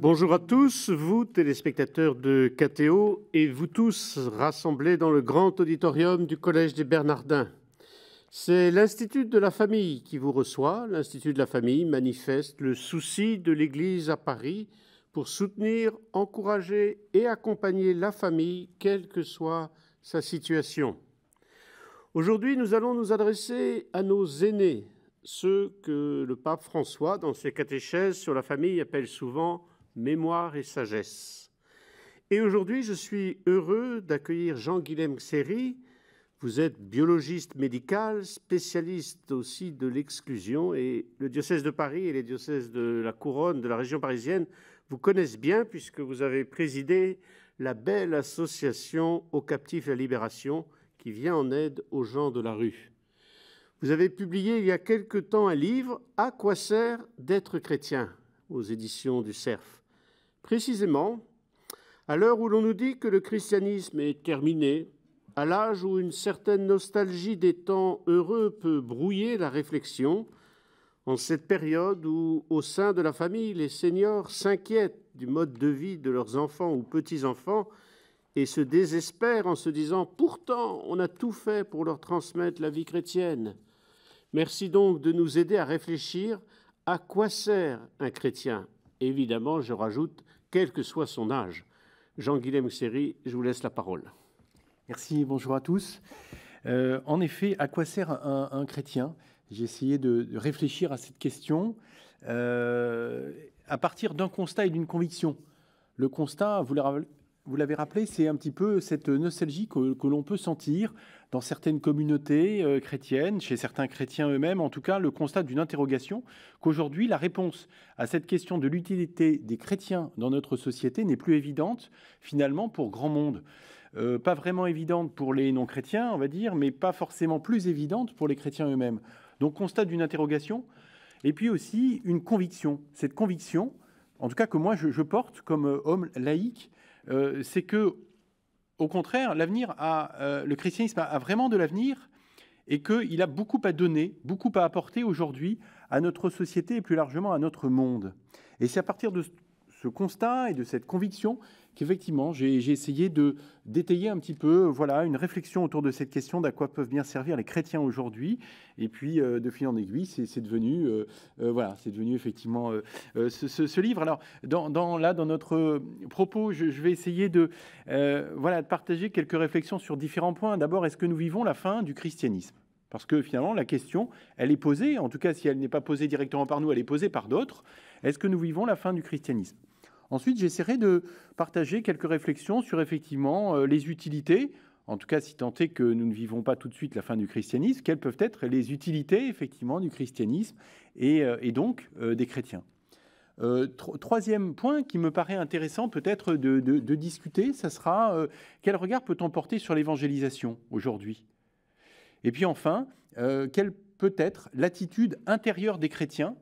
Bonjour à tous, vous téléspectateurs de KTO et vous tous rassemblés dans le grand auditorium du Collège des Bernardins. C'est l'Institut de la Famille qui vous reçoit. L'Institut de la Famille manifeste le souci de l'Église à Paris pour soutenir, encourager et accompagner la famille, quelle que soit sa situation. Aujourd'hui, nous allons nous adresser à nos aînés, ceux que le pape François, dans ses catéchèses sur la famille, appelle souvent mémoire et sagesse. Et aujourd'hui, je suis heureux d'accueillir Jean-Guilhem Xéry. Vous êtes biologiste médical, spécialiste aussi de l'exclusion, et le diocèse de Paris et les diocèses de la couronne de la région parisienne vous connaissent bien puisque vous avez présidé la belle association aux captifs et à la libération qui vient en aide aux gens de la rue. Vous avez publié il y a quelque temps un livre À quoi sert d'être chrétien aux éditions du CERF. Précisément, à l'heure où l'on nous dit que le christianisme est terminé, à l'âge où une certaine nostalgie des temps heureux peut brouiller la réflexion, en cette période où, au sein de la famille, les seniors s'inquiètent du mode de vie de leurs enfants ou petits-enfants et se désespèrent en se disant Pourtant, on a tout fait pour leur transmettre la vie chrétienne. Merci donc de nous aider à réfléchir à quoi sert un chrétien Évidemment, je rajoute, quel que soit son âge. jean guilhem Seri, je vous laisse la parole. Merci, bonjour à tous. Euh, en effet, à quoi sert un, chrétien J'ai essayé de, réfléchir à cette question euh, à partir d'un constat et d'une conviction. Le constat, vous le vous l'avez rappelé, c'est un petit peu cette nostalgie que, l'on peut sentir dans certaines communautés euh, chrétiennes, chez certains chrétiens eux-mêmes, en tout cas le constat d'une interrogation qu'aujourd'hui la réponse à cette question de l'utilité des chrétiens dans notre société n'est plus évidente finalement pour grand monde. Euh, pas vraiment évidente pour les non-chrétiens, on va dire, mais pas forcément plus évidente pour les chrétiens eux-mêmes. Donc constat d'une interrogation, et puis aussi une conviction. Cette conviction, en tout cas que moi je, je porte comme homme laïque, euh, c'est que, au contraire, l'avenir a, euh, le christianisme a vraiment de l'avenir et qu'il a beaucoup à donner, beaucoup à apporter aujourd'hui à notre société et plus largement à notre monde. Et c'est à partir de ce constat et de cette conviction qu'effectivement, j'ai essayé de détailler un petit peu voilà, une réflexion autour de cette question d'à quoi peuvent bien servir les chrétiens aujourd'hui. Et puis, euh, de fil en aiguille, c'est devenu, euh, euh, voilà, c'est devenu effectivement ce, livre. Alors, dans, là, dans notre propos, je, je vais essayer de, voilà, de partager quelques réflexions sur différents points. D'abord, est-ce que nous vivons la fin du christianisme parce que finalement, la question, elle est posée, en tout cas si elle n'est pas posée directement par nous, elle est posée par d'autres. Est-ce que nous vivons la fin du christianisme Ensuite, j'essaierai de partager quelques réflexions sur effectivement euh, les utilités, en tout cas si tant est que nous ne vivons pas tout de suite la fin du christianisme, quelles peuvent être les utilités effectivement du christianisme et, euh, donc euh, des chrétiens. troisième point qui me paraît intéressant peut-être de, discuter, ça sera quel regard peut-on porter sur l'évangélisation aujourd'hui Et puis enfin, quelle peut être l'attitude intérieure des chrétiens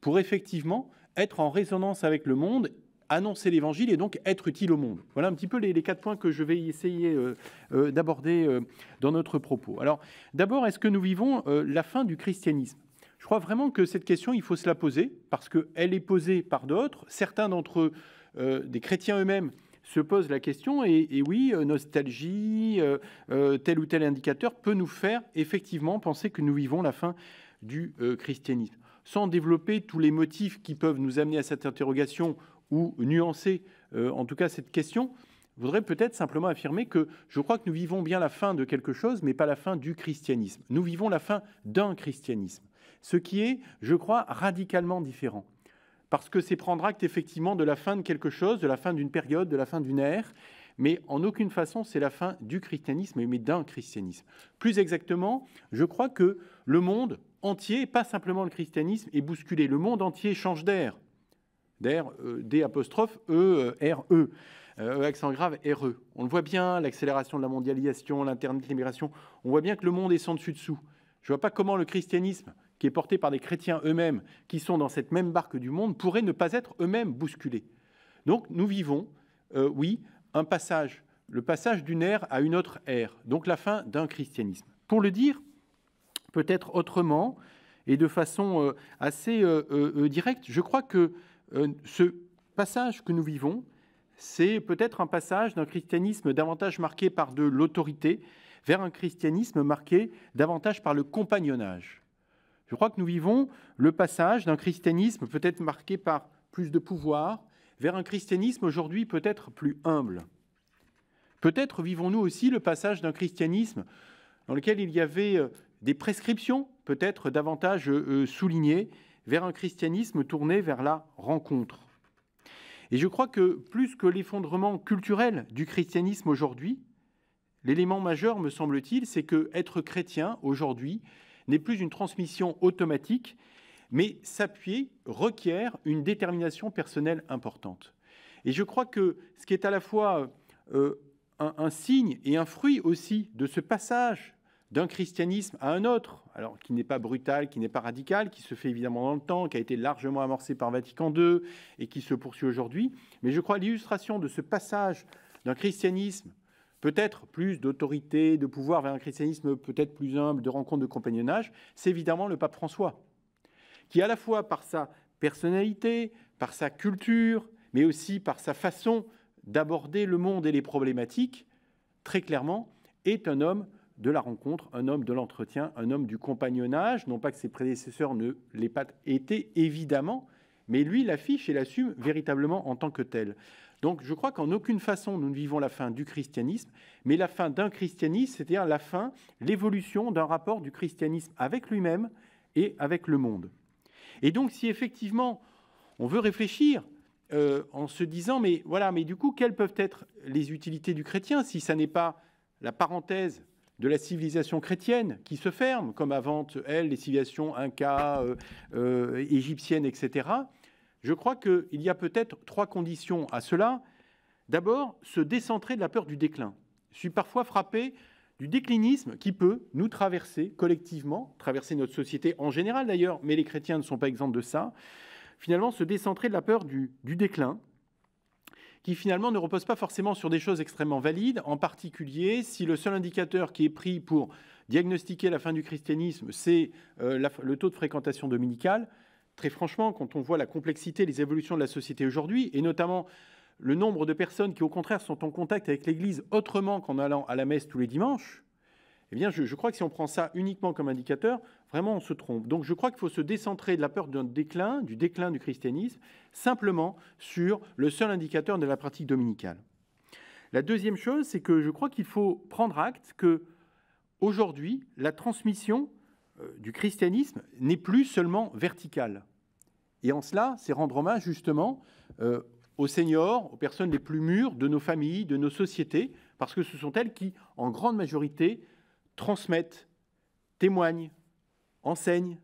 pour effectivement être en résonance avec le monde annoncer l'évangile et donc être utile au monde. Voilà un petit peu les, quatre points que je vais essayer euh, euh, d'aborder euh, dans notre propos. Alors d'abord, est-ce que nous vivons la fin du christianisme Je crois vraiment que cette question, il faut se la poser, parce qu'elle est posée par d'autres. Certains d'entre eux, des chrétiens eux-mêmes, se posent la question, et oui, nostalgie, tel ou tel indicateur peut nous faire effectivement penser que nous vivons la fin du christianisme. Sans développer tous les motifs qui peuvent nous amener à cette interrogation ou nuancer euh, en tout cas cette question, voudrait voudrais peut-être simplement affirmer que je crois que nous vivons bien la fin de quelque chose, mais pas la fin du christianisme. Nous vivons la fin d'un christianisme, ce qui est, je crois, radicalement différent. Parce que c'est prendre acte effectivement de la fin de quelque chose, de la fin d'une période, de la fin d'une ère, mais en aucune façon c'est la fin du christianisme, mais d'un christianisme. Plus exactement, je crois que le monde entier, pas simplement le christianisme, est bousculé. Le monde entier change d'air D'ailleurs, D apostrophe E, euh, R, e. Euh, e. accent grave, E. On le voit bien, l'accélération de la mondialisation, l'Internet, l'immigration, on voit bien que le monde est sans dessus-dessous. Je ne vois pas comment le christianisme, qui est porté par des chrétiens eux-mêmes, qui sont dans cette même barque du monde, pourrait ne pas être eux-mêmes bousculé. Donc nous vivons, euh, oui, un passage, le passage d'une ère à une autre ère, donc la fin d'un christianisme. Pour le dire, peut-être autrement et de façon assez directe, je crois que euh, ce passage que nous vivons, c'est peut-être un passage d'un christianisme davantage marqué par de l'autorité vers un christianisme marqué davantage par le compagnonnage. Je crois que nous vivons le passage d'un christianisme peut-être marqué par plus de pouvoir vers un christianisme aujourd'hui peut-être plus humble. Peut-être vivons-nous aussi le passage d'un christianisme dans lequel il y avait euh, des prescriptions peut-être davantage euh, soulignées vers un christianisme tourné vers la rencontre. Et je crois que plus que l'effondrement culturel du christianisme aujourd'hui, l'élément majeur, me semble-t-il, c'est que être chrétien aujourd'hui n'est plus une transmission automatique, mais s'appuyer requiert une détermination personnelle importante. Et je crois que ce qui est à la fois euh, un signe et un fruit aussi de ce passage d'un christianisme à un autre, alors qui n'est pas brutal, qui n'est pas radical, qui se fait évidemment dans le temps, qui a été largement amorcé par Vatican II et qui se poursuit aujourd'hui. Mais je crois l'illustration de ce passage d'un christianisme peut-être plus d'autorité, de pouvoir vers un christianisme peut-être plus humble, de rencontre, de compagnonnage, c'est évidemment le pape François, qui à la fois par sa personnalité, par sa culture, mais aussi par sa façon d'aborder le monde et les problématiques, très clairement, est un homme de la rencontre, un homme de l'entretien, un homme du compagnonnage. Non pas que ses prédécesseurs ne l'aient pas été, évidemment, mais lui l'affiche et l'assume véritablement en tant que tel. Donc je crois qu'en aucune façon nous ne vivons la fin du christianisme, mais la fin d'un christianisme, c'est-à-dire la fin, l'évolution d'un rapport du christianisme avec lui-même et avec le monde. Et donc si effectivement on veut réfléchir euh, en se disant, mais voilà, mais du coup, quelles peuvent être les utilités du chrétien si ça n'est pas la parenthèse de la civilisation chrétienne qui se ferme, comme avant elle les civilisations inca, égyptienne, euh, euh, égyptiennes, etc., je crois qu'il y a peut-être trois conditions à cela. D'abord, se décentrer de la peur du déclin. Je suis parfois frappé du déclinisme qui peut nous traverser collectivement, traverser notre société en général d'ailleurs, mais les chrétiens ne sont pas exempts de ça. Finalement, se décentrer de la peur du déclin, qui finalement ne repose pas forcément sur des choses extrêmement valides, en particulier si le seul indicateur qui est pris pour diagnostiquer la fin du christianisme, c'est euh, le taux de fréquentation dominicale. Très franchement, quand on voit la complexité, les évolutions de la société aujourd'hui, et notamment le nombre de personnes qui, au contraire, sont en contact avec l'Église autrement qu'en allant à la messe tous les dimanches, eh bien, je, crois que si on prend ça uniquement comme indicateur, vraiment, on se trompe. Donc, je crois qu'il faut se décentrer de la peur d'un déclin, du déclin du christianisme, simplement sur le seul indicateur de la pratique dominicale. La deuxième chose, c'est que je crois qu'il faut prendre acte que aujourd'hui, la transmission euh, du christianisme n'est plus seulement verticale. Et en cela, c'est rendre hommage justement euh, aux seniors, aux personnes les plus mûres de nos familles, de nos sociétés, parce que ce sont elles qui, en grande majorité, transmettent, témoignent, enseignent,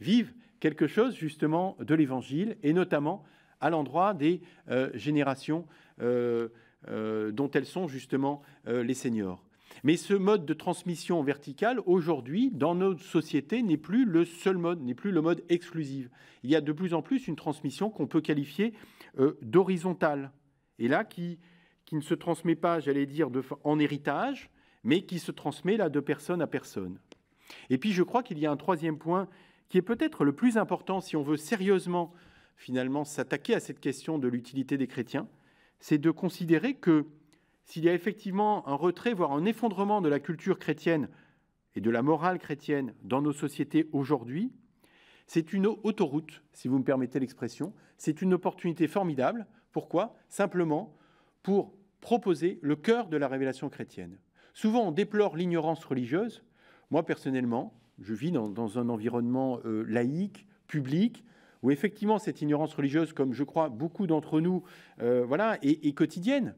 vivent quelque chose justement de l'Évangile, et notamment à l'endroit des euh, générations euh, euh, dont elles sont justement les seniors. Mais ce mode de transmission verticale, aujourd'hui, dans notre société, n'est plus le seul mode, n'est plus le mode exclusif. Il y a de plus en plus une transmission qu'on peut qualifier d'horizontale, et là qui, ne se transmet pas, j'allais dire, en héritage, mais qui se transmet là de personne à personne. Et puis je crois qu'il y a un troisième point qui est peut-être le plus important si on veut sérieusement finalement s'attaquer à cette question de l'utilité des chrétiens, c'est de considérer que s'il y a effectivement un retrait, voire un effondrement de la culture chrétienne et de la morale chrétienne dans nos sociétés aujourd'hui, c'est une autoroute, si vous me permettez l'expression, c'est une opportunité formidable. Pourquoi Simplement pour proposer le cœur de la révélation chrétienne. Souvent, on déplore l'ignorance religieuse. Moi, personnellement, je vis dans, un environnement euh, laïque, public, où effectivement cette ignorance religieuse, comme je crois beaucoup d'entre nous, euh, voilà, est, quotidienne.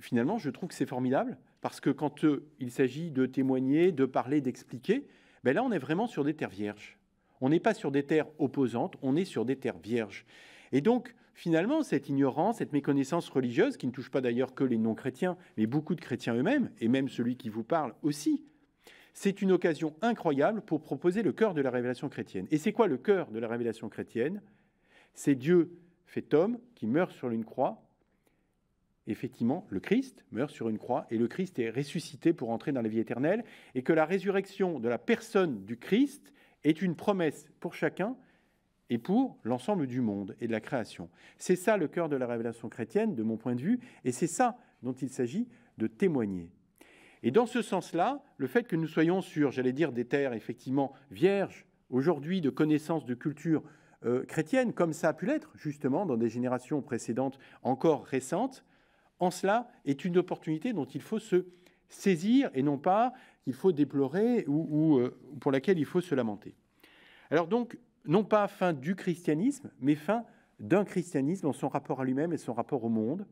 Finalement, je trouve que c'est formidable, parce que quand euh, il s'agit de témoigner, de parler, d'expliquer, ben là, on est vraiment sur des terres vierges. On n'est pas sur des terres opposantes, on est sur des terres vierges. Et donc, finalement, cette ignorance, cette méconnaissance religieuse, qui ne touche pas d'ailleurs que les non-chrétiens, mais beaucoup de chrétiens eux-mêmes, et même celui qui vous parle aussi, c'est une occasion incroyable pour proposer le cœur de la révélation chrétienne. Et c'est quoi le cœur de la révélation chrétienne C'est Dieu fait homme qui meurt sur une croix. Effectivement, le Christ meurt sur une croix et le Christ est ressuscité pour entrer dans la vie éternelle et que la résurrection de la personne du Christ est une promesse pour chacun et pour l'ensemble du monde et de la création. C'est ça le cœur de la révélation chrétienne, de mon point de vue, et c'est ça dont il s'agit de témoigner. Et dans ce sens-là, le fait que nous soyons sur, j'allais dire, des terres effectivement vierges, aujourd'hui de connaissances, de culture euh, chrétienne, comme ça a pu l'être justement dans des générations précédentes encore récentes, en cela est une opportunité dont il faut se saisir et non pas qu'il faut déplorer ou, euh, pour laquelle il faut se lamenter. Alors donc, non pas fin du christianisme, mais fin d'un christianisme dans son rapport à lui-même et son rapport au monde,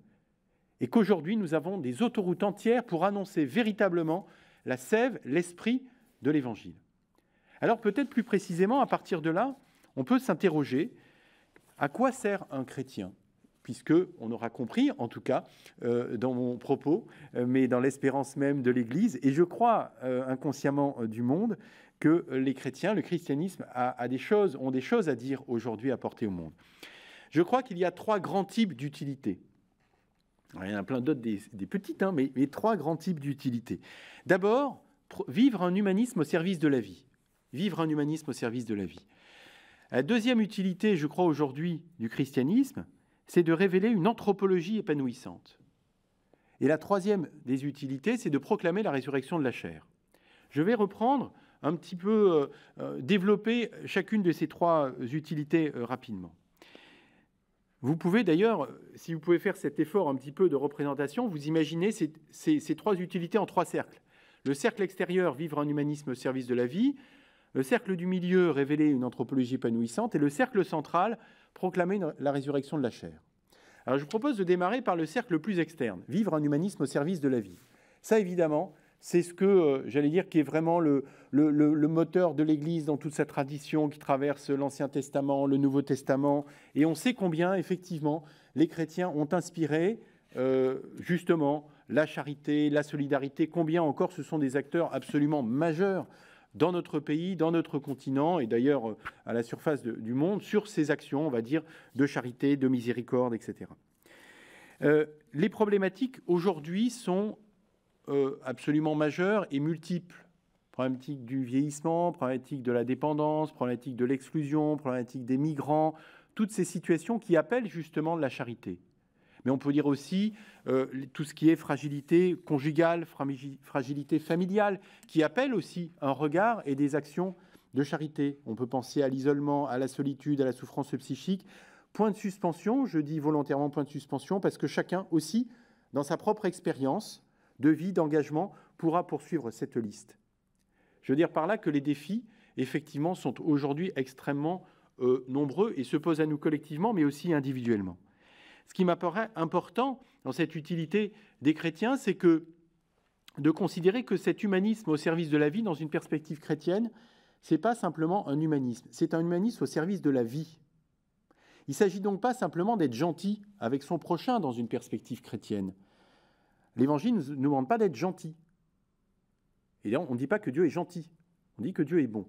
et qu'aujourd'hui nous avons des autoroutes entières pour annoncer véritablement la sève, l'esprit de l'Évangile. Alors peut-être plus précisément, à partir de là, on peut s'interroger à quoi sert un chrétien puisque on aura compris, en tout cas euh, dans mon propos, euh, mais dans l'espérance même de l'Église, et je crois euh, inconsciemment du monde, que les chrétiens, le christianisme a, des choses, ont des choses à dire aujourd'hui, à porter au monde. Je crois qu'il y a trois grands types d'utilité. Il y en a plein d'autres, des, des petites, hein, mais, mais, trois grands types d'utilité. D'abord, vivre un humanisme au service de la vie. Vivre un humanisme au service de la vie. La deuxième utilité, je crois, aujourd'hui du christianisme, c'est de révéler une anthropologie épanouissante. Et la troisième des utilités, c'est de proclamer la résurrection de la chair. Je vais reprendre un petit peu euh, euh, développer chacune de ces trois euh, utilités rapidement. Vous pouvez d'ailleurs, si vous pouvez faire cet effort un petit peu de représentation, vous imaginez ces, trois utilités en trois cercles. Le cercle extérieur, vivre un humanisme au service de la vie. Le cercle du milieu, révéler une anthropologie épanouissante. Et le cercle central, proclamer la résurrection de la chair. Alors je vous propose de démarrer par le cercle le plus externe, vivre un humanisme au service de la vie. Ça, évidemment, c'est ce que, euh, j'allais dire, qui est vraiment le, moteur de l'Église dans toute sa tradition qui traverse l'Ancien Testament, le Nouveau Testament. Et on sait combien, effectivement, les chrétiens ont inspiré, euh, justement, la charité, la solidarité, combien encore ce sont des acteurs absolument majeurs dans notre pays, dans notre continent, et d'ailleurs euh, à la surface du monde, sur ces actions, on va dire, de charité, de miséricorde, etc. les problématiques aujourd'hui sont euh, absolument majeurs et multiples. problématiques du vieillissement, problématique de la dépendance, problématique de l'exclusion, problématique des migrants, toutes ces situations qui appellent justement de la charité. Mais on peut dire aussi euh, tout ce qui est fragilité conjugale, fragilité familiale, qui appelle aussi un regard et des actions de charité. On peut penser à l'isolement, à la solitude, à la souffrance psychique. Point de suspension, je dis volontairement point de suspension, parce que chacun aussi, dans sa propre expérience, de vie, d'engagement, pourra poursuivre cette liste. Je veux dire par là que les défis, effectivement, sont aujourd'hui extrêmement euh, nombreux et se posent à nous collectivement, mais aussi individuellement. Ce qui m'apparaît important dans cette utilité des chrétiens, c'est que de considérer que cet humanisme au service de la vie, dans une perspective chrétienne, n'est pas simplement un humanisme, c'est un humanisme au service de la vie. Il s'agit donc pas simplement d'être gentil avec son prochain dans une perspective chrétienne. L'évangile ne nous demande pas d'être gentil. Et on ne dit pas que Dieu est gentil, on dit que Dieu est bon.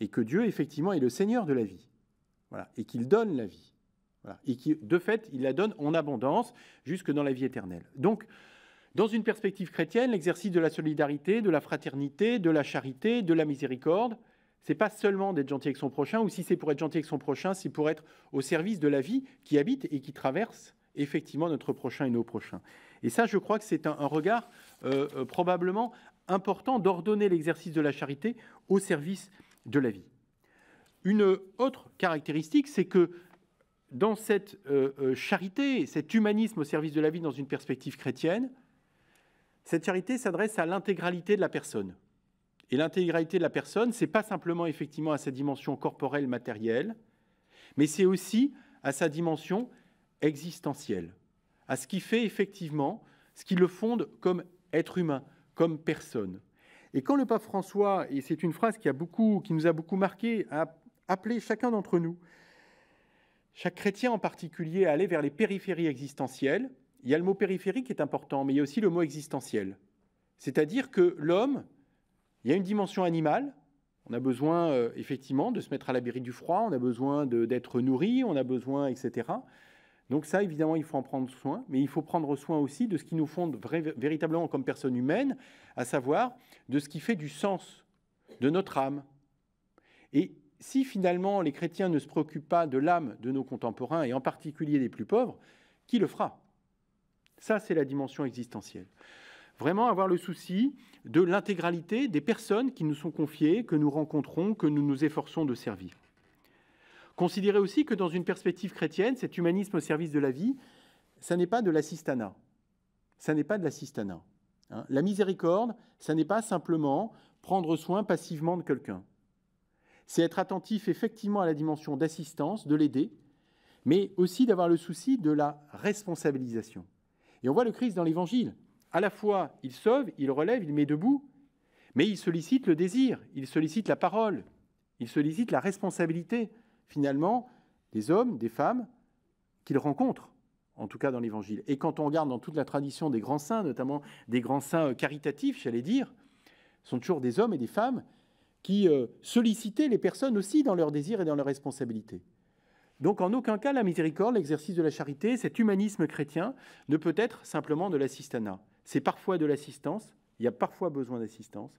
Et que Dieu, effectivement, est le Seigneur de la vie. Voilà. Et qu'il donne la vie. Voilà. Et qui, de fait, il la donne en abondance jusque dans la vie éternelle. Donc, dans une perspective chrétienne, l'exercice de la solidarité, de la fraternité, de la charité, de la miséricorde, c'est pas seulement d'être gentil avec son prochain, ou si c'est pour être gentil avec son prochain, c'est pour être au service de la vie qui habite et qui traverse effectivement notre prochain et nos prochains. Et ça, je crois que c'est un, regard euh, euh, probablement important d'ordonner l'exercice de la charité au service de la vie. Une autre caractéristique, c'est que dans cette euh, charité, cet humanisme au service de la vie dans une perspective chrétienne, cette charité s'adresse à l'intégralité de la personne. Et l'intégralité de la personne, n'est pas simplement effectivement à sa dimension corporelle, matérielle, mais c'est aussi à sa dimension existentielle à ce qui fait effectivement, ce qui le fonde comme être humain, comme personne. Et quand le pape François, et c'est une phrase qui, a beaucoup, qui nous a beaucoup marqué, a appelé chacun d'entre nous, chaque chrétien en particulier, à aller vers les périphéries existentielles, il y a le mot périphérique qui est important, mais il y a aussi le mot existentiel. C'est-à-dire que l'homme, il y a une dimension animale, on a besoin euh, effectivement de se mettre à l'abri du froid, on a besoin d'être nourri, on a besoin, etc. Donc ça, évidemment, il faut en prendre soin, mais il faut prendre soin aussi de ce qui nous fonde véritablement comme personne humaine, à savoir de ce qui fait du sens de notre âme. Et si finalement les chrétiens ne se préoccupent pas de l'âme de nos contemporains, et en particulier des plus pauvres, qui le fera Ça, c'est la dimension existentielle. Vraiment avoir le souci de l'intégralité des personnes qui nous sont confiées, que nous rencontrons, que nous nous efforçons de servir. Considérez aussi que dans une perspective chrétienne, cet humanisme au service de la vie, ça n'est pas de l'assistanat. Ça n'est pas de l'assistanat. Hein. la miséricorde, ça n'est pas simplement prendre soin passivement de quelqu'un. C'est être attentif effectivement à la dimension d'assistance, de l'aider, mais aussi d'avoir le souci de la responsabilisation. Et on voit le Christ dans l'Évangile. À la fois, il sauve, il relève, il met debout, mais il sollicite le désir, il sollicite la parole, il sollicite la responsabilité, finalement des hommes, des femmes qu'ils rencontrent, en tout cas dans l'Évangile. Et quand on regarde dans toute la tradition des grands saints, notamment des grands saints euh, caritatifs, j'allais dire, sont toujours des hommes et des femmes qui euh, sollicitaient les personnes aussi dans leurs désirs et dans leurs responsabilités. Donc en aucun cas la miséricorde, l'exercice de la charité, cet humanisme chrétien ne peut être simplement de l'assistanat. C'est parfois de l'assistance, il y a parfois besoin d'assistance,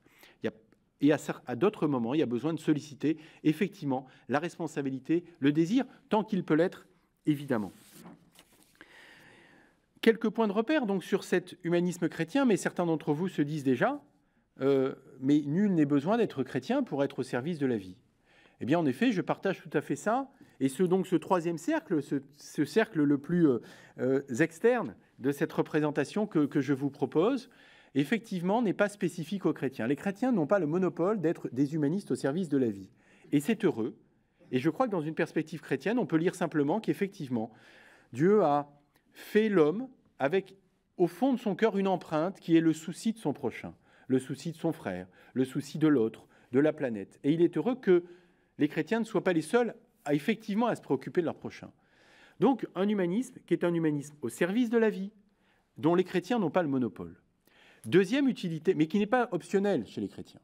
il y a et à, d'autres moments, il y a besoin de solliciter effectivement la responsabilité, le désir, tant qu'il peut l'être, évidemment. Quelques points de repère donc sur cet humanisme chrétien, mais certains d'entre vous se disent déjà, euh, mais nul n'est besoin d'être chrétien pour être au service de la vie. Eh bien, en effet, je partage tout à fait ça. Et ce donc ce troisième cercle, ce, cercle le plus euh, euh, externe de cette représentation que je vous propose, effectivement, n'est pas spécifique aux chrétiens. Les chrétiens n'ont pas le monopole d'être des humanistes au service de la vie. Et c'est heureux. Et je crois que dans une perspective chrétienne, on peut lire simplement qu'effectivement, Dieu a fait l'homme avec, au fond de son cœur, une empreinte qui est le souci de son prochain, le souci de son frère, le souci de l'autre, de la planète. Et il est heureux que les chrétiens ne soient pas les seuls à effectivement à se préoccuper de leur prochain. Donc un humanisme qui est un humanisme au service de la vie, dont les chrétiens n'ont pas le monopole. Deuxième utilité, mais qui n'est pas optionnelle chez les chrétiens.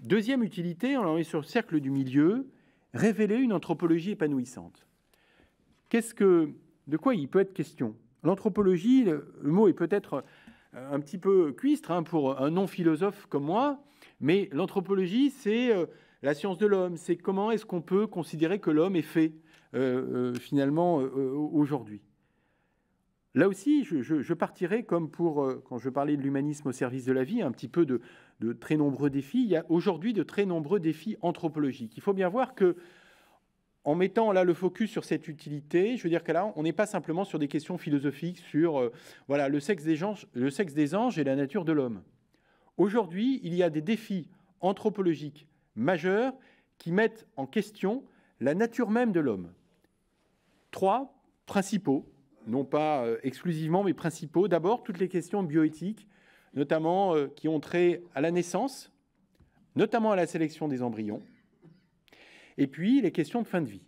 Deuxième utilité, on en est sur le cercle du milieu, révéler une anthropologie épanouissante. Qu'est-ce que, de quoi il peut être question L'anthropologie, le, mot est peut-être euh, un petit peu cuistre hein, pour un non-philosophe comme moi, mais l'anthropologie, c'est euh, la science de l'homme, c'est comment est-ce qu'on peut considérer que l'homme est fait euh, finalement aujourd'hui. Là aussi, je, partirai comme pour, euh, quand je parlais de l'humanisme au service de la vie, un petit peu de, très nombreux défis. Il y a aujourd'hui de très nombreux défis anthropologiques. Il faut bien voir que, en mettant là le focus sur cette utilité, je veux dire que là, on n'est pas simplement sur des questions philosophiques sur euh, voilà le sexe, des le sexe des anges et la nature de l'homme. Aujourd'hui, il y a des défis anthropologiques majeurs qui mettent en question la nature même de l'homme. Trois principaux non pas euh, exclusivement, mais principaux. D'abord, toutes les questions bioéthiques, notamment euh, qui ont trait à la naissance, notamment à la sélection des embryons, et puis les questions de fin de vie.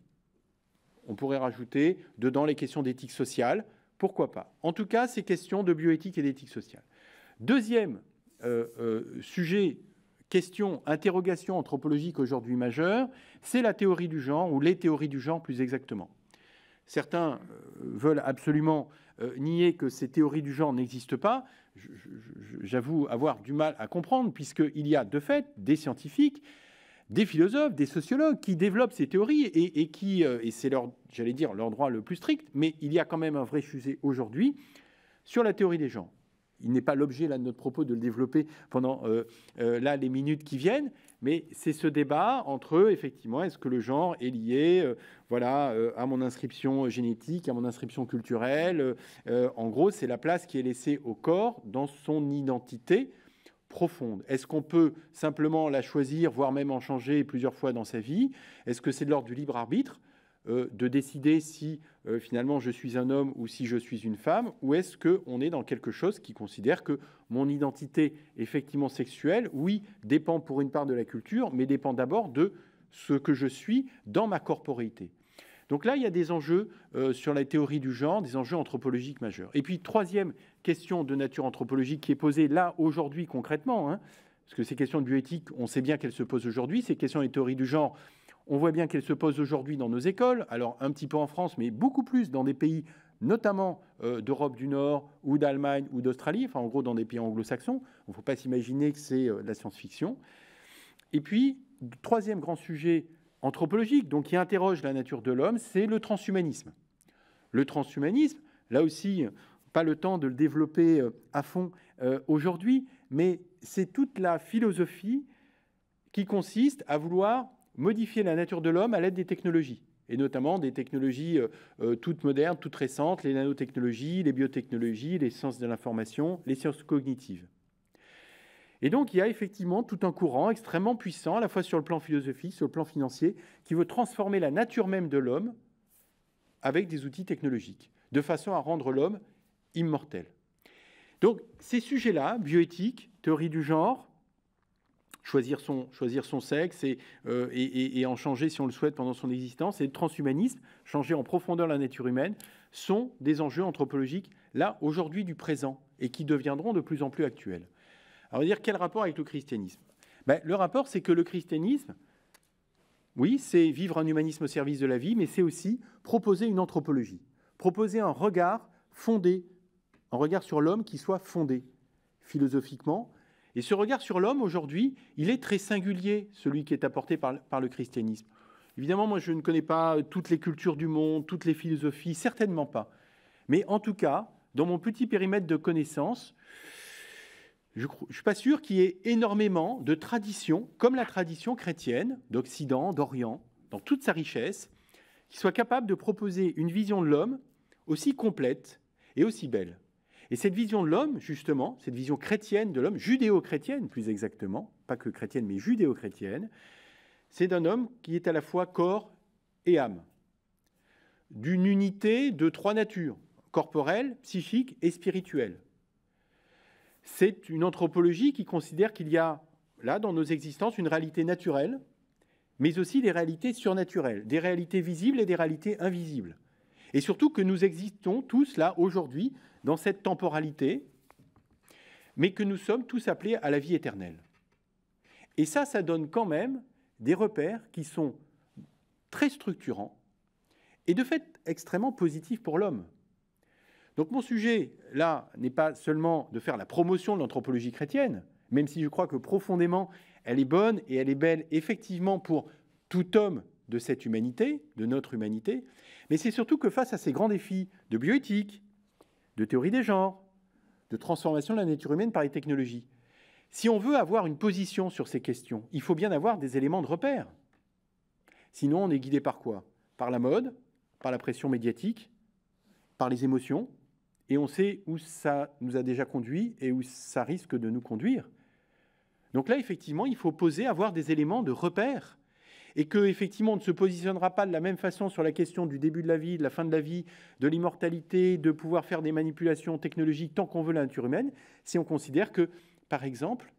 On pourrait rajouter dedans les questions d'éthique sociale, pourquoi pas. En tout cas, ces questions de bioéthique et d'éthique sociale. Deuxième euh, sujet, question, interrogation anthropologique aujourd'hui majeure, c'est la théorie du genre, ou les théories du genre plus exactement. Certains euh, veulent absolument euh, nier que ces théories du genre n'existent pas. J'avoue avoir du mal à comprendre, puisqu'il y a de fait des scientifiques, des philosophes, des sociologues qui développent ces théories et, qui, euh, et c'est leur, j'allais dire, leur droit le plus strict, mais il y a quand même un vrai fusée aujourd'hui sur la théorie des gens. Il n'est pas l'objet là de notre propos de le développer pendant là les minutes qui viennent, mais c'est ce débat entre, effectivement, est-ce que le genre est lié euh, voilà, euh, à mon inscription génétique, à mon inscription culturelle euh, En gros, c'est la place qui est laissée au corps dans son identité profonde. Est-ce qu'on peut simplement la choisir, voire même en changer plusieurs fois dans sa vie Est-ce que c'est de l'ordre du libre arbitre euh, de décider si euh, finalement je suis un homme ou si je suis une femme, ou est-ce qu'on est dans quelque chose qui considère que mon identité effectivement sexuelle, oui, dépend pour une part de la culture, mais dépend d'abord de ce que je suis dans ma corporéité. Donc là, il y a des enjeux euh, sur la théorie du genre, des enjeux anthropologiques majeurs. Et puis, troisième question de nature anthropologique qui est posée là, aujourd'hui, concrètement, hein, parce que ces questions de bioéthique, on sait bien qu'elles se posent aujourd'hui, ces questions des théories du genre, on voit bien qu'elle se pose aujourd'hui dans nos écoles, alors un petit peu en France, mais beaucoup plus dans des pays notamment euh, d'Europe du Nord ou d'Allemagne ou d'Australie, enfin en gros dans des pays anglo-saxons. Il ne faut pas s'imaginer que c'est euh, de la science-fiction. Et puis, troisième grand sujet anthropologique, donc qui interroge la nature de l'homme, c'est le transhumanisme. Le transhumanisme, là aussi, pas le temps de le développer euh, à fond aujourd'hui, mais c'est toute la philosophie qui consiste à vouloir modifier la nature de l'homme à l'aide des technologies et notamment des technologies euh, euh, toutes modernes, toutes récentes, les nanotechnologies, les biotechnologies, les sciences de l'information, les sciences cognitives. Et donc il y a effectivement tout un courant extrêmement puissant, à la fois sur le plan philosophique, sur le plan financier, qui veut transformer la nature même de l'homme avec des outils technologiques, de façon à rendre l'homme immortel. Donc ces sujets-là, bioéthique, théorie du genre, choisir son, choisir son sexe euh, et, en changer si on le souhaite pendant son existence, et le transhumanisme, changer en profondeur la nature humaine, sont des enjeux anthropologiques, là, aujourd'hui, du présent, et qui deviendront de plus en plus actuels. Alors, dire quel rapport avec le christianisme ben, Le rapport, c'est que le christianisme, oui, c'est vivre un humanisme au service de la vie, mais c'est aussi proposer une anthropologie, proposer un regard fondé, un regard sur l'homme qui soit fondé philosophiquement, et ce regard sur l'homme, aujourd'hui, il est très singulier, celui qui est apporté par, le christianisme. Évidemment, moi, je ne connais pas toutes les cultures du monde, toutes les philosophies, certainement pas. Mais en tout cas, dans mon petit périmètre de connaissances, je ne suis pas sûr qu'il y ait énormément de traditions, comme la tradition chrétienne, d'Occident, d'Orient, dans toute sa richesse, qui soit capable de proposer une vision de l'homme aussi complète et aussi belle. Et cette vision de l'homme, justement, cette vision chrétienne de l'homme, judéo-chrétienne plus exactement, pas que chrétienne, mais judéo-chrétienne, c'est d'un homme qui est à la fois corps et âme, d'une unité de trois natures, corporelle, psychique et spirituelle. C'est une anthropologie qui considère qu'il y a là, dans nos existences, une réalité naturelle, mais aussi des réalités surnaturelles, des réalités visibles et des réalités invisibles. Et surtout que nous existons tous là aujourd'hui dans cette temporalité, mais que nous sommes tous appelés à la vie éternelle. Et ça, ça donne quand même des repères qui sont très structurants et de fait extrêmement positifs pour l'homme. Donc mon sujet, là, n'est pas seulement de faire la promotion de l'anthropologie chrétienne, même si je crois que profondément, elle est bonne et elle est belle effectivement pour tout homme de cette humanité, de notre humanité, mais c'est surtout que face à ces grands défis de bioéthique, de théorie des genres, de transformation de la nature humaine par les technologies. Si on veut avoir une position sur ces questions, il faut bien avoir des éléments de repère. Sinon, on est guidé par quoi Par la mode, par la pression médiatique, par les émotions, et on sait où ça nous a déjà conduit et où ça risque de nous conduire. Donc là, effectivement, il faut poser, avoir des éléments de repère et que effectivement on ne se positionnera pas de la même façon sur la question du début de la vie, de la fin de la vie, de l'immortalité, de pouvoir faire des manipulations technologiques tant qu'on veut la nature humaine, si on considère que, par exemple,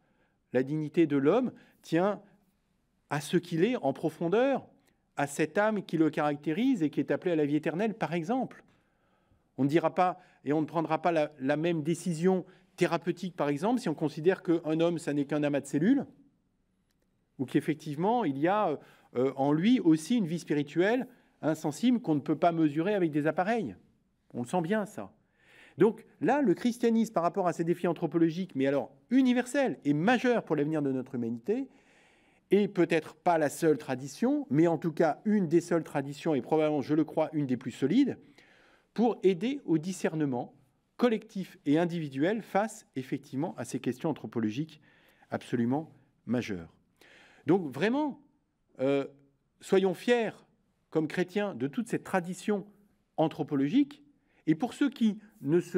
la dignité de l'homme tient à ce qu'il est en profondeur, à cette âme qui le caractérise et qui est appelée à la vie éternelle, par exemple. On ne dira pas et on ne prendra pas la, la même décision thérapeutique, par exemple, si on considère qu'un homme, ça n'est qu'un amas de cellules, ou qu'effectivement, il y a euh, euh, en lui aussi une vie spirituelle insensible qu'on ne peut pas mesurer avec des appareils. On sent bien ça. Donc là, le christianisme par rapport à ces défis anthropologiques, mais alors universels et majeurs pour l'avenir de notre humanité, est peut-être pas la seule tradition, mais en tout cas une des seules traditions et probablement, je le crois, une des plus solides, pour aider au discernement collectif et individuel face effectivement à ces questions anthropologiques absolument majeures. Donc vraiment, euh, soyons fiers, comme chrétiens, de toute cette tradition anthropologique. Et pour ceux qui ne se